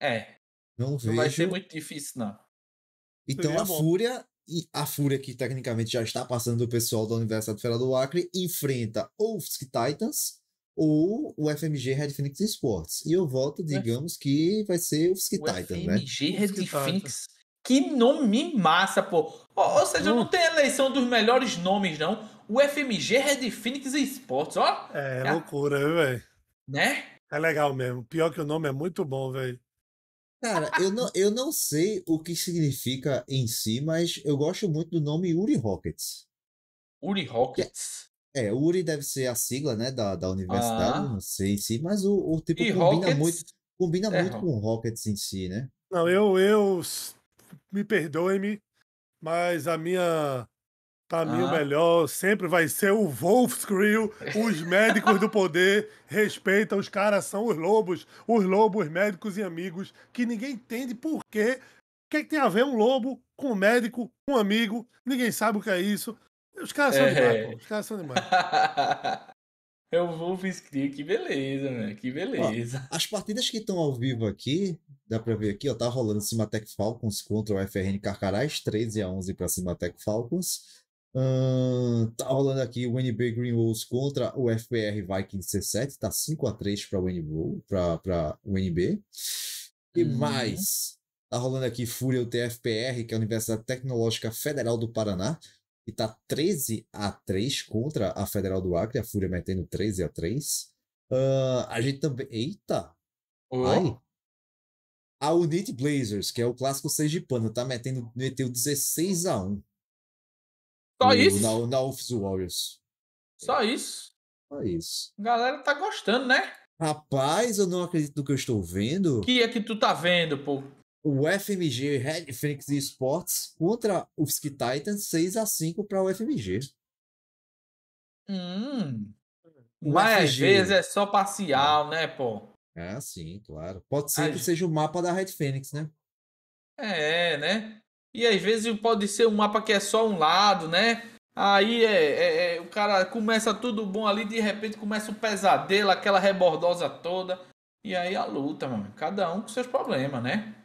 É. Não, não vejo. vai ser muito difícil, não. Então Seria a bom. Fúria. A Fúria, que tecnicamente já está passando o pessoal da Universidade Federal do Acre, enfrenta ou os Titans ou o FMG Red Phoenix Sports. E eu volto, é. digamos, que vai ser o Fisk Titan, né? FMG Red Phoenix. Que nome massa, pô. Ou, ou seja, hum. não tem eleição dos melhores nomes, não o FMG Red é Phoenix Sports ó. É, é loucura, velho. Né? É legal mesmo. Pior que o nome é muito bom, velho. Cara, eu não, eu não sei o que significa em si, mas eu gosto muito do nome Uri Rockets. Uri Rockets? É, é Uri deve ser a sigla, né, da, da universidade, ah. não sei em si, mas o, o tipo e combina Rockets? muito, combina é, muito com Rockets em si, né? Não, eu, eu me perdoe-me, mas a minha Pra mim, o melhor sempre vai ser o Wolf's Skrill, os médicos do poder. Respeita, os caras são os lobos, os lobos, médicos e amigos, que ninguém entende por quê. O que, é que tem a ver um lobo com um médico, com um amigo? Ninguém sabe o que é isso. Os caras são é. demais, pô. Os caras são demais. É o Wolf's Skrill, que beleza, né? Que beleza. Ó, as partidas que estão ao vivo aqui, dá pra ver aqui, ó, tá rolando Cimatec Falcons contra o FRN Carcarás, 13 a 11 pra Cimatec Falcons tá rolando aqui o NB Green Wolves contra o FPR Viking C7, tá 5x3 para o NB. Pra, pra UNB. E uhum. mais, tá rolando aqui Fúria UTFPR, que é a Universidade Tecnológica Federal do Paraná, e tá 13 x 3 contra a Federal do Acre, a Fúria metendo 13 x 3. Uh, a gente também. Eita! Oh. Ai, a Unit Blazers, que é o clássico sergipano, tá metendo, meteu 16 a 1 só no, isso? Na, na UFS Warriors. Só é. isso? Só isso. A galera tá gostando, né? Rapaz, eu não acredito no que eu estou vendo. O que é que tu tá vendo, pô? O FMG Red Phoenix Sports contra o Ski Titans 6x5 para o FMG. Hum. O mas às vezes é só parcial, é. né, pô? Ah, sim, claro. Pode ser Aí... que seja o mapa da Red Phoenix, né? É, né? E às vezes pode ser um mapa que é só um lado, né? Aí é, é, é, o cara começa tudo bom ali, de repente começa o pesadelo, aquela rebordosa toda. E aí a luta, mano. Cada um com seus problemas, né?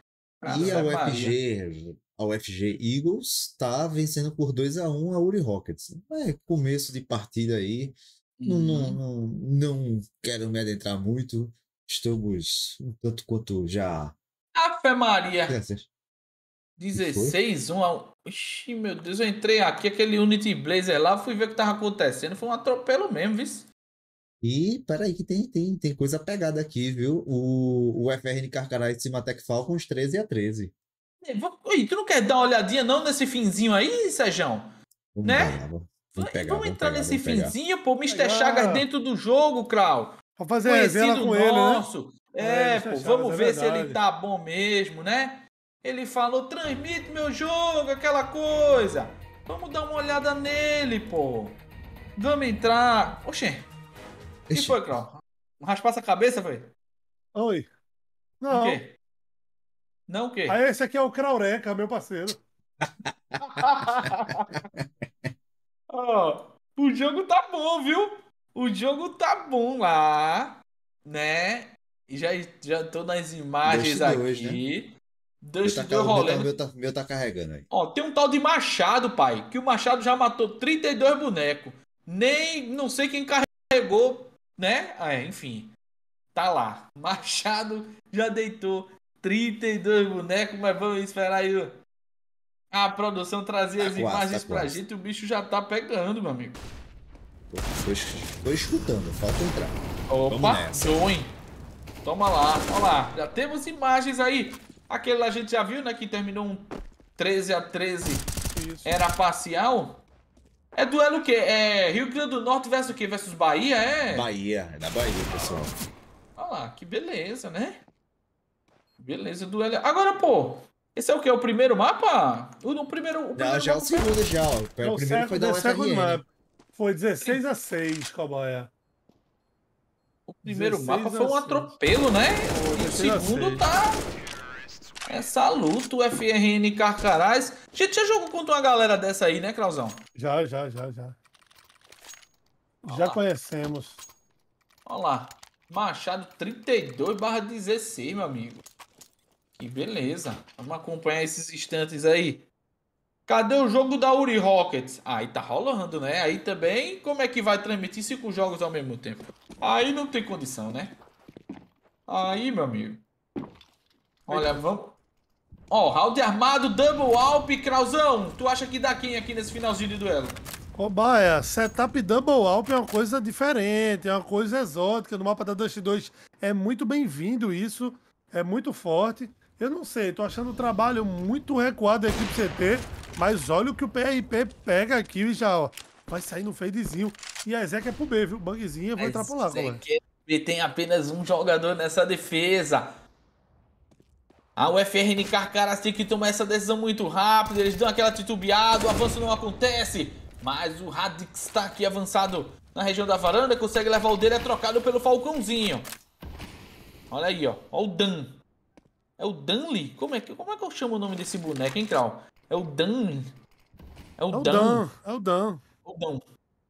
Pra e a UFG, a UFG Eagles tá vencendo por 2 a 1 a Uri Rockets. É começo de partida aí. Não, uhum. não, não, quero me adentrar muito. Estamos um tanto quanto já. Afe Maria! 16, 1 a 1. Ixi, meu Deus, eu entrei aqui, aquele Unity Blazer lá, fui ver o que tava acontecendo. Foi um atropelo mesmo, viu? E peraí que tem, tem, tem coisa pegada aqui, viu? O, o FRN Carcará e Cimatec Falcons 13 a 13. Ei, é, tu não quer dar uma olhadinha não nesse finzinho aí, Sejão? Vamos né? Lá, vamos, pegar, vamos entrar pegar, nesse finzinho, pô. Mr. Chagas dentro do jogo, Crau. Pra fazer revela com nosso. ele, né? É, é pô, vamos é ver verdade. se ele tá bom mesmo, né? Ele falou, transmite meu jogo, aquela coisa. Vamos dar uma olhada nele, pô. Vamos entrar. Oxê. O que foi, Crow? Raspar essa cabeça, foi? Oi. Não. O quê? Não o quê? Ah, esse aqui é o Craureca, meu parceiro. oh, o jogo tá bom, viu? O jogo tá bom lá, né? E já, já tô nas imagens Deixa aqui. Dois, né? Deixa tá, rolê. Meu, tá, meu, tá, meu tá carregando aí. Ó, tem um tal de Machado, pai, que o Machado já matou 32 bonecos. Nem não sei quem carregou, né? Ah, é, enfim. Tá lá. Machado já deitou 32 bonecos, mas vamos esperar aí a produção trazer tá as imagens tá pra quase. gente. O bicho já tá pegando, meu amigo. Tô, escutando, falta entrar. Opa, show, hein? Toma lá, olha lá. Já temos imagens aí Aquele lá a gente já viu, né? Que terminou um 13 a 13 Isso. Era parcial. É duelo o quê? É Rio Grande do Norte versus o quê? Versus Bahia, é? Bahia, é da Bahia, pessoal. Olha lá, que beleza, né? Beleza, duelo. Agora, pô, esse é o quê? O primeiro mapa? O, o primeiro. O primeiro Não, já é o segundo, já. É o primeiro certo, foi da UFRN. Foi 16 a 6, Cobaia. O primeiro mapa foi um atropelo, né? E o segundo tá é saluto, FRN Carcarás. A gente já jogou contra uma galera dessa aí, né, Clausão? Já, já, já, já. já conhecemos. Olha lá. Machado 32 barra 16, meu amigo. Que beleza. Vamos acompanhar esses instantes aí. Cadê o jogo da Uri Rockets? Aí tá rolando, né? Aí também, como é que vai transmitir cinco jogos ao mesmo tempo? Aí não tem condição, né? Aí, meu amigo. Olha, vamos... Ó, oh, round armado, double alp, Krausão. Tu acha que dá quem aqui nesse finalzinho de duelo? Ô, Baia, setup double alp é uma coisa diferente, é uma coisa exótica. No mapa da Dust 2 é muito bem-vindo isso, é muito forte. Eu não sei, tô achando o trabalho muito recuado da equipe CT, mas olha o que o PRP pega aqui e já, ó, vai sair no fadezinho. E a Ezek é pro B, viu? Bangzinha, vou entrar pro lado. galera. E tem apenas um jogador nessa defesa. A UFRN Carcaras tem que tomar essa decisão muito rápido. Eles dão aquela titubeada, o avanço não acontece. Mas o Radix está aqui avançado na região da varanda. Consegue levar o dele, é trocado pelo Falcãozinho. Olha aí, ó. Olha o Dan. É o Danly? Como é que, como é que eu chamo o nome desse boneco, hein, Krau? É o Dan? É o, é o Dan. Dan. É o Dan. O Dan.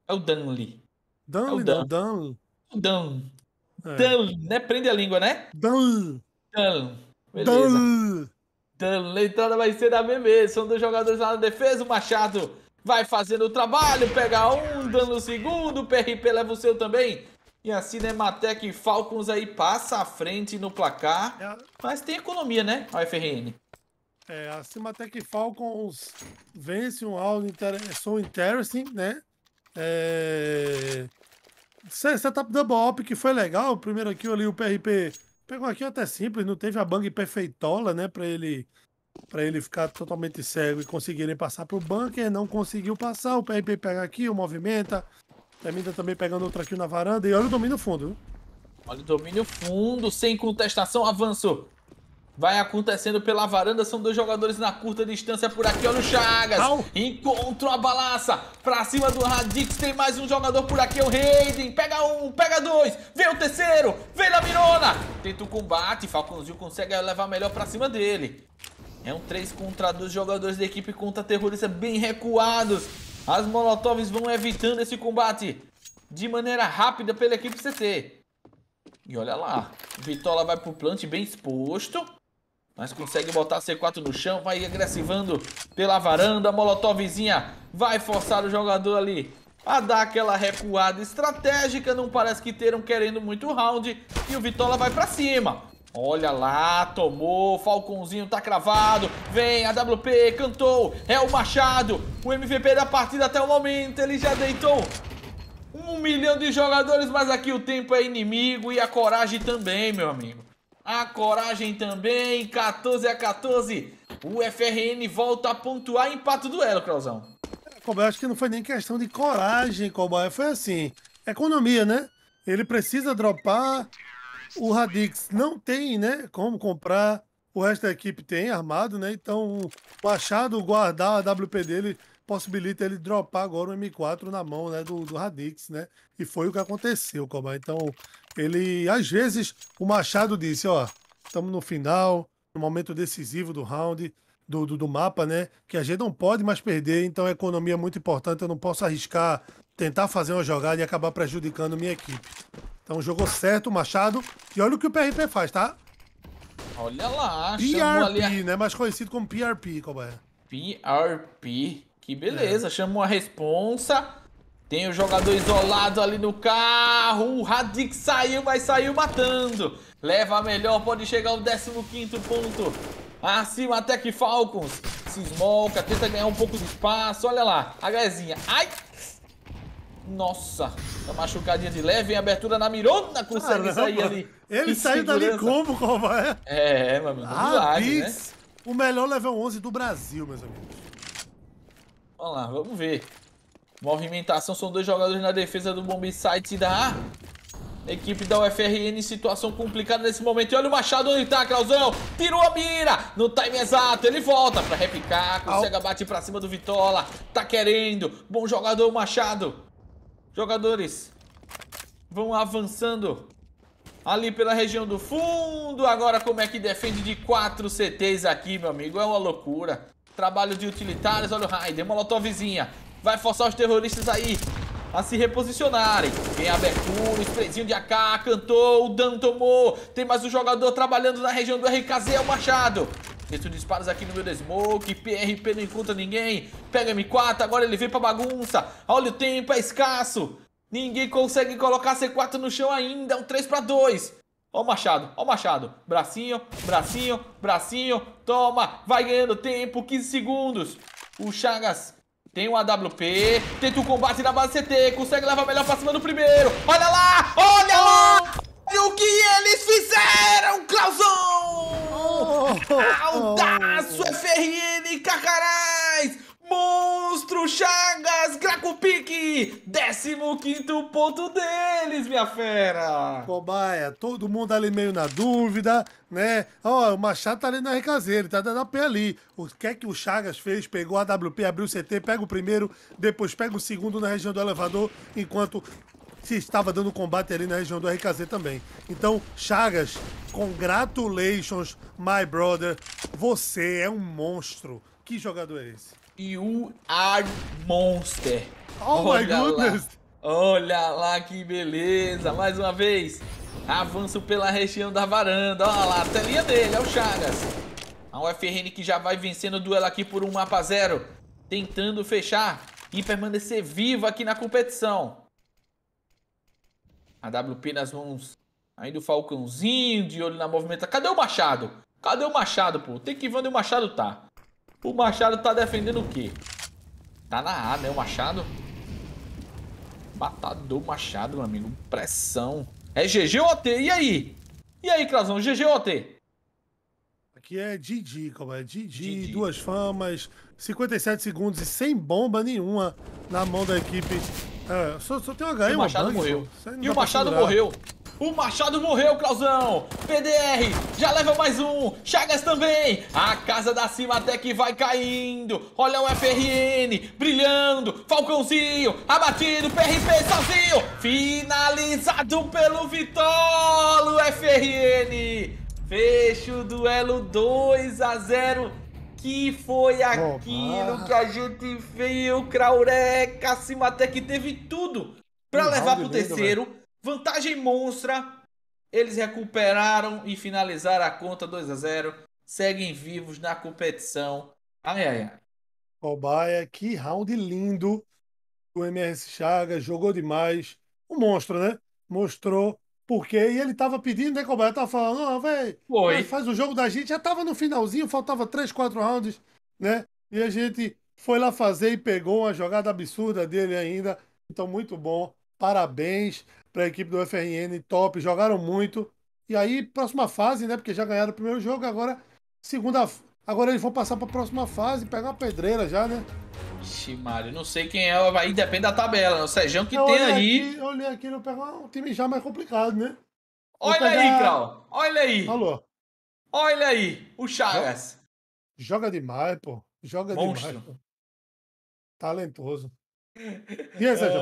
É o Danly, Danley, é o Dan. Dan. O Dan. É. Dan, né? Prende a língua, né? Dan. Dan. Beleza. A entrada vai ser da Meme. São dois jogadores lá na defesa. O Machado vai fazendo o trabalho. Pega um, dando o segundo. O PRP leva o seu também. E a Cinematec Falcons aí passa à frente no placar. É Mas tem economia, né? A FRN. É, a Cinematec Falcons vence um round inter... so interesting, né? É... Setup tá double up que foi legal. Primeiro aqui ali o PRP Pegou aqui até simples, não teve a bang perfeitola, né? Pra ele, para ele ficar totalmente cego e conseguirem passar pro bunker. Não conseguiu passar. O PRP pega aqui, o movimenta. Termina também pegando outro aqui na varanda. E olha o domínio fundo, viu? Olha o domínio fundo, sem contestação, avanço Vai acontecendo pela varanda, são dois jogadores na curta distância por aqui, olha o Chagas. encontra a balaça pra cima do Radix, tem mais um jogador por aqui, é o Hayden. Pega um, pega dois, vem o terceiro, vem na mirona. Tenta o combate, Falcãozinho consegue levar melhor pra cima dele. É um 3 contra 2, jogadores da equipe contra terrorista bem recuados. As Molotovs vão evitando esse combate de maneira rápida pela equipe CT. E olha lá, Vitola vai pro plant bem exposto. Mas consegue botar C4 no chão, vai agressivando pela varanda. Molotovzinha vai forçar o jogador ali a dar aquela recuada estratégica. Não parece que teram querendo muito round. E o Vitola vai pra cima. Olha lá, tomou, Falconzinho tá cravado, vem a WP, cantou, é o Machado, o MVP da partida até o momento, ele já deitou um milhão de jogadores, mas aqui o tempo é inimigo e a coragem também, meu amigo. A coragem também, 14 a 14. O FRN volta a pontuar, empata o duelo, Clausão. É, Cobai, acho que não foi nem questão de coragem, Cobai. Foi assim, economia, né? Ele precisa dropar, o Radix não tem, né, como comprar. O resto da equipe tem armado, né? Então, o achado guardar a WP dele possibilita ele dropar agora o M4 na mão, né, do, do Radix, né? E foi o que aconteceu, Cobai. Então, ele às vezes o Machado disse, ó, estamos no final, no momento decisivo do round, do, do, do, mapa, né? Que a gente não pode mais perder, então a economia é muito importante, eu não posso arriscar tentar fazer uma jogada e acabar prejudicando minha equipe. Então jogou certo o Machado, e olha o que o PRP faz, tá? Olha lá, PRP, ali... né? Mais conhecido como PRP, como é? PRP, que beleza, é. chamou a responsa tem o jogador isolado ali no carro. O Radic saiu, mas saiu matando. Leva a melhor, pode chegar ao 15º ponto. Acima até que Falcons. Se esmoca, tenta ganhar um pouco de espaço. Olha lá, a Gazinha. Ai! Nossa, tá machucadinha de leve, em abertura na mirona, consegue Caramba. sair ali. Ele que saiu dali como, como É, é meu amigo, ah, milagre, né? o melhor level 11 do Brasil, meus amigos. Vamos lá, vamos ver. Movimentação, são dois jogadores na defesa do site da Equipe da UFRN situação complicada nesse momento. E olha o Machado onde tá, Clauzão. Tirou a mira no time exato. Ele volta pra repicar. Consegue bate pra cima do Vitola. Tá querendo. Bom jogador, Machado. Jogadores vão avançando ali pela região do fundo. Agora como é que defende de 4 CTs aqui, meu amigo? É uma loucura. Trabalho de utilitários. Olha o Raiden. Molotovzinha vai forçar os terroristas aí a se reposicionarem. Vem a abertura, sprayzinho de AK, cantou, o dano tomou. Tem mais um jogador trabalhando na região do RKZ, é o Machado. Feito disparos aqui no meu da smoke, PRP não encontra ninguém. Pega M4, agora ele vem pra bagunça. Olha o tempo, é escasso. Ninguém consegue colocar C4 no chão ainda, é um 3 para 2. Ó o Machado, ó o Machado. Bracinho, bracinho, bracinho. Toma, vai ganhando tempo, 15 segundos. O Chagas tem o AWP, tenta o combate na base CT, consegue levar melhor pra cima do primeiro. Olha lá, olha lá! Olha o que eles fizeram, Clausão! Oh. Aldaço, FRN, Cacarais! Monstro Chagas Pique, 15 ponto deles, minha fera! Cobaia, todo mundo ali meio na dúvida, né? Ó, oh, o Machado tá ali na Rkz, ele tá dando a pé ali. O que é que o Chagas fez? Pegou a WP, abriu o CT, pega o primeiro, depois pega o segundo na região do elevador, enquanto se estava dando combate ali na região do RKZ também. Então, Chagas, congratulations, my brother. Você é um monstro. Que jogador é esse? You Are Monster. Oh olha my goodness! Lá. Olha lá que beleza! Mais uma vez, avanço pela região da varanda. Olha lá, a telinha dele, é o Chagas. A UFRN que já vai vencendo o duelo aqui por um mapa zero. Tentando fechar e permanecer viva aqui na competição. A WP nas mãos ainda o Falcãozinho, de olho na movimentação. Cadê o Machado? Cadê o Machado, pô? Tem que ir onde o Machado tá. O Machado tá defendendo o quê? Tá na A, né, o Machado? Matador Machado, meu amigo. Pressão. É GG ou OT? E aí? E aí, Clausão? GG ou OT? Aqui é Didi, como é? Didi, Didi, duas famas, 57 segundos e sem bomba nenhuma na mão da equipe. É, só, só tem uma E O Machado morreu. E o Machado morreu. O Machado morreu, Clausão. PDR, já leva mais um. Chagas também. A casa da cima até que vai caindo. Olha o FRN brilhando. Falcãozinho abatido. PRP sozinho. Finalizado pelo Vitolo. FRN. Fecha o duelo 2 a 0 que foi aquilo Opa. que a gente viu, Craureca, Cimatec teve tudo para levar pro terceiro. Vantagem monstra. Eles recuperaram e finalizaram a conta 2 a 0. Seguem vivos na competição. Ai, ai, ai. Cobaia, que round lindo o MRS Chagas, jogou demais. Um monstro, né? Mostrou porque e ele tava pedindo, né, Cobaia? Tava falando, ó, velho, faz o jogo da gente. Já tava no finalzinho, faltava 3, 4 rounds, né? E a gente foi lá fazer e pegou uma jogada absurda dele ainda. Então, muito bom. Parabéns para a equipe do FRN, top, jogaram muito. E aí, próxima fase, né? Porque já ganharam o primeiro jogo, agora segunda. Agora eles vão passar para a próxima fase, pegar uma pedreira já, né? Ixi, Mário, não sei quem é, aí depende da tabela. O Sejão que eu tem aí. Aqui, eu olhei aqui, não pega um time já mais complicado, né? Vou olha pegar... aí, Clau. Olha aí. Falou. Olha aí, o Chagas. Joga, demais, pô. Joga Monstro. demais. Pô. Talentoso. E aí, Sérgio?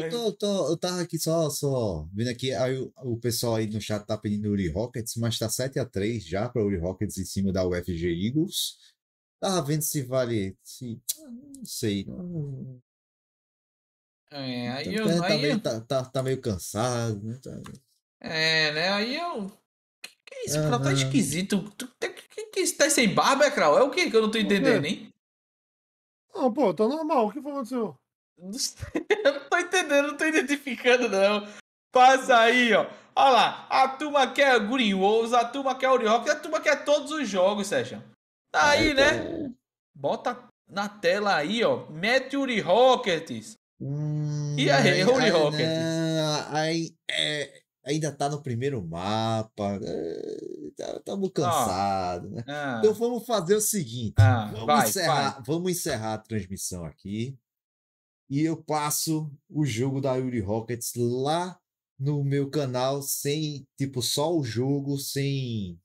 É. Eu, então, tô, eu, tô, eu tava aqui só, só vendo aqui. Aí o, o pessoal aí no chat tá pedindo Uri Rockets, mas tá 7x3 já pra Uri Rockets em cima da UFG Eagles. Tava vendo se vale. Se, ah, não sei. Não... É, aí tá, eu, tá, tá, aí meio, Tá, tá, tá, meio cansado. Né? Tá. É, né? Aí eu. Que, que é isso? Uhum. Tá esquisito. Tu, que, que, que é isso? Tá sem barba, Krau é, é o que que eu não tô entendendo, hein? Não, pô, tá normal. O que foi aconteceu? Eu não tô entendendo, não tô identificando, não. Passa aí, ó. Olha lá, a turma quer Green Wolves, a turma quer Oriox, a turma quer todos os jogos, Sérgio. Tá aí, né? Bota na tela aí, ó. Meteor Rockets. Hum, e aí, Uri hum, Rockets? Aí, é, ainda tá no primeiro mapa. Estamos é, tá, cansados, né? Ah, então vamos fazer o seguinte: ah, vamos, vai, encerrar, vai. vamos encerrar a transmissão aqui e eu passo o jogo da Yuri Rockets lá no meu canal sem, tipo, só o jogo, sem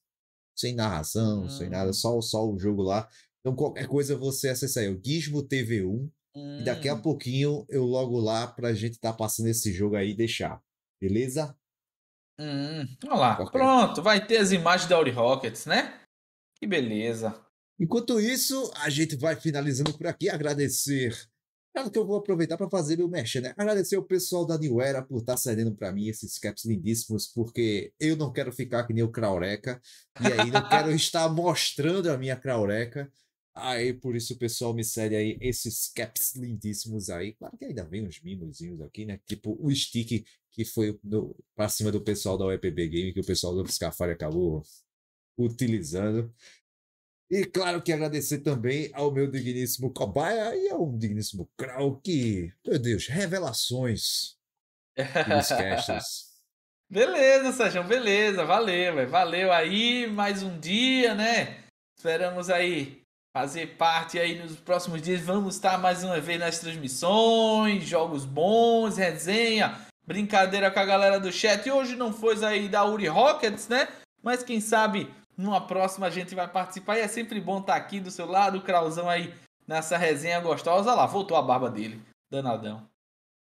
sem narração, hum. sem nada, hum. só, só o jogo lá. Então qualquer coisa você acessa aí, o Gizmo TV1, hum. e daqui a hum. pouquinho eu logo lá pra gente estar tá passando esse jogo aí e deixar. Beleza? Hum, olha lá, pronto, vai ter as imagens da Uri Rockets, né? Que beleza. Enquanto isso, a gente vai finalizando por aqui, agradecer Claro que eu vou aproveitar para fazer meu merchan, né? Agradecer o pessoal da New Era por estar tá cedendo para mim esses caps lindíssimos, porque eu não quero ficar que nem o Craureca, e aí não quero estar mostrando a minha Craureca. Aí, por isso, o pessoal me cede aí esses caps lindíssimos aí. Claro que ainda vem uns mimozinhos aqui, né? Tipo o stick que foi para cima do pessoal da UEPB Game, que o pessoal do Piscafari acabou utilizando. E claro que agradecer também ao meu digníssimo cobaia e ao digníssimo Krau, que, meu Deus, revelações dos castas. beleza, Sérgio, beleza, valeu, véio. valeu aí, mais um dia, né? Esperamos aí fazer parte aí nos próximos dias. Vamos estar mais uma vez nas transmissões, jogos bons, resenha, brincadeira com a galera do chat. E hoje não foi aí da Uri Rockets, né? Mas quem sabe numa próxima a gente vai participar e é sempre bom estar tá aqui do seu lado, o Krauzão aí nessa resenha gostosa. Olha lá, voltou a barba dele, danadão.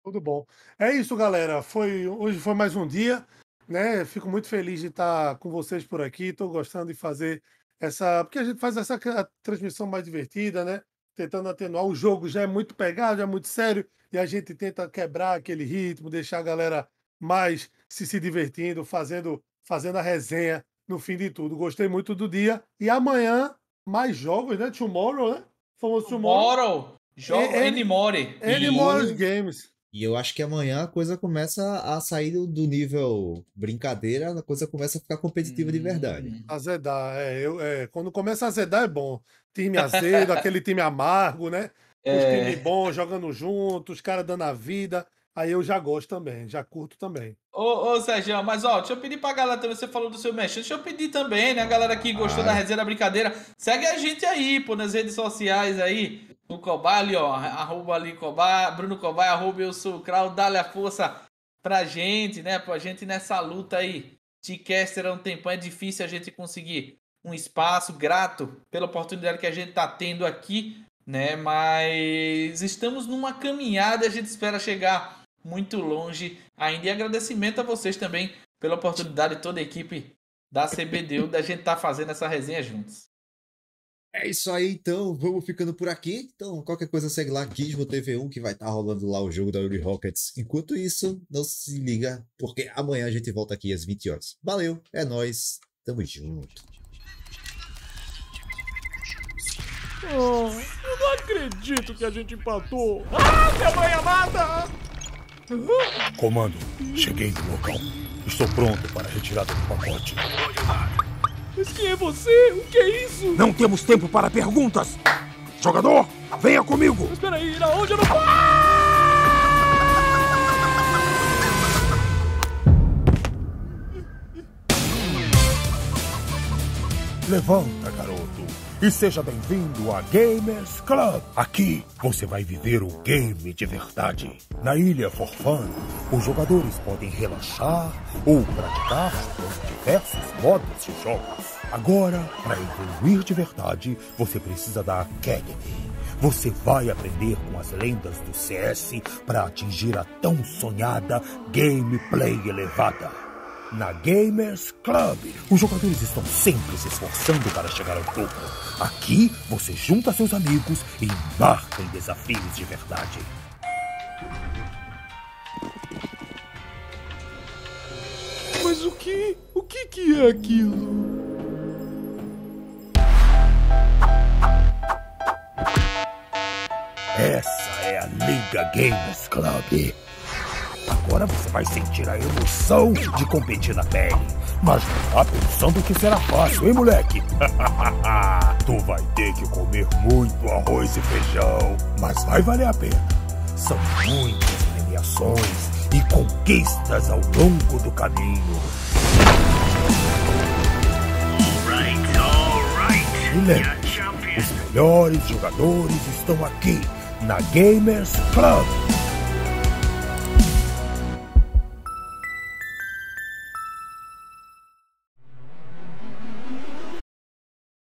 Tudo bom. É isso, galera. Foi hoje foi mais um dia, né? Fico muito feliz de estar tá com vocês por aqui. Estou gostando de fazer essa, porque a gente faz essa transmissão mais divertida, né? Tentando atenuar o jogo, já é muito pegado, já é muito sério, e a gente tenta quebrar aquele ritmo, deixar a galera mais se, se divertindo, fazendo fazendo a resenha no fim de tudo. Gostei muito do dia. E amanhã, mais jogos, né? Tomorrow, né? Famoso Tomorrow. tomorrow. É, é Anymore. Anymore Games. E eu acho que amanhã a coisa começa a sair do nível brincadeira, a coisa começa a ficar competitiva hum. de verdade. Hum. Azedar, é, eu, é, Quando começa a azedar é bom. Time azedo, aquele time amargo, né? Os é. times bons jogando juntos, os caras dando a vida. Aí eu já gosto também, já curto também. Ô, ô Sérgio, mas ó, deixa eu pedir pra galera também, você falou do seu mexer, deixa eu pedir também, né, a galera que gostou Ai. da ah, é. resenha da brincadeira, segue a gente aí, pô, nas redes sociais aí, o Cobar ali, ó, arroba ali Cobar, Bruno Cobar, arroba eu sou o Crau, dá-lhe a força pra gente, né, pra gente nessa luta aí, de caster há um tempão, é difícil a gente conseguir um espaço grato pela oportunidade que a gente tá tendo aqui, né, mas estamos numa caminhada, a gente espera chegar muito longe ainda. E agradecimento a vocês também pela oportunidade, toda a equipe da CBDU, da gente estar tá fazendo essa resenha juntos. É isso aí, então vamos ficando por aqui. Então, qualquer coisa segue lá, Gizmo TV1, que vai estar tá rolando lá o jogo da Uri Rockets. Enquanto isso, não se liga, porque amanhã a gente volta aqui às 20 horas. Valeu, é nós, tamo junto. Oh, eu não acredito que a gente empatou. Ah, minha mãe amada! Comando, cheguei no local. Estou pronto para a retirada do pacote. Mas quem é você? O que é isso? Não temos tempo para perguntas! Jogador, venha comigo! Espera aí, na eu não... Levanta, garoto e seja bem-vindo a Gamers Club. Aqui você vai viver o game de verdade. Na Ilha For Fun, os jogadores podem relaxar ou praticar os diversos modos de jogos. Agora, para evoluir de verdade, você precisa da Academy. Você vai aprender com as lendas do CS para atingir a tão sonhada gameplay elevada na Gamers Club. Os jogadores estão sempre se esforçando para chegar ao topo. Aqui você junta seus amigos e embarca em desafios de verdade. Mas o que? O que, que é aquilo? Essa é a Liga Games Club. Agora você vai sentir a emoção de competir na pele. Mas não tá pensando que será fácil, hein, moleque? tu vai ter que comer muito arroz e feijão, mas vai valer a pena. São muitas premiações e conquistas ao longo do caminho. E lembre os melhores jogadores estão aqui na Gamers Club.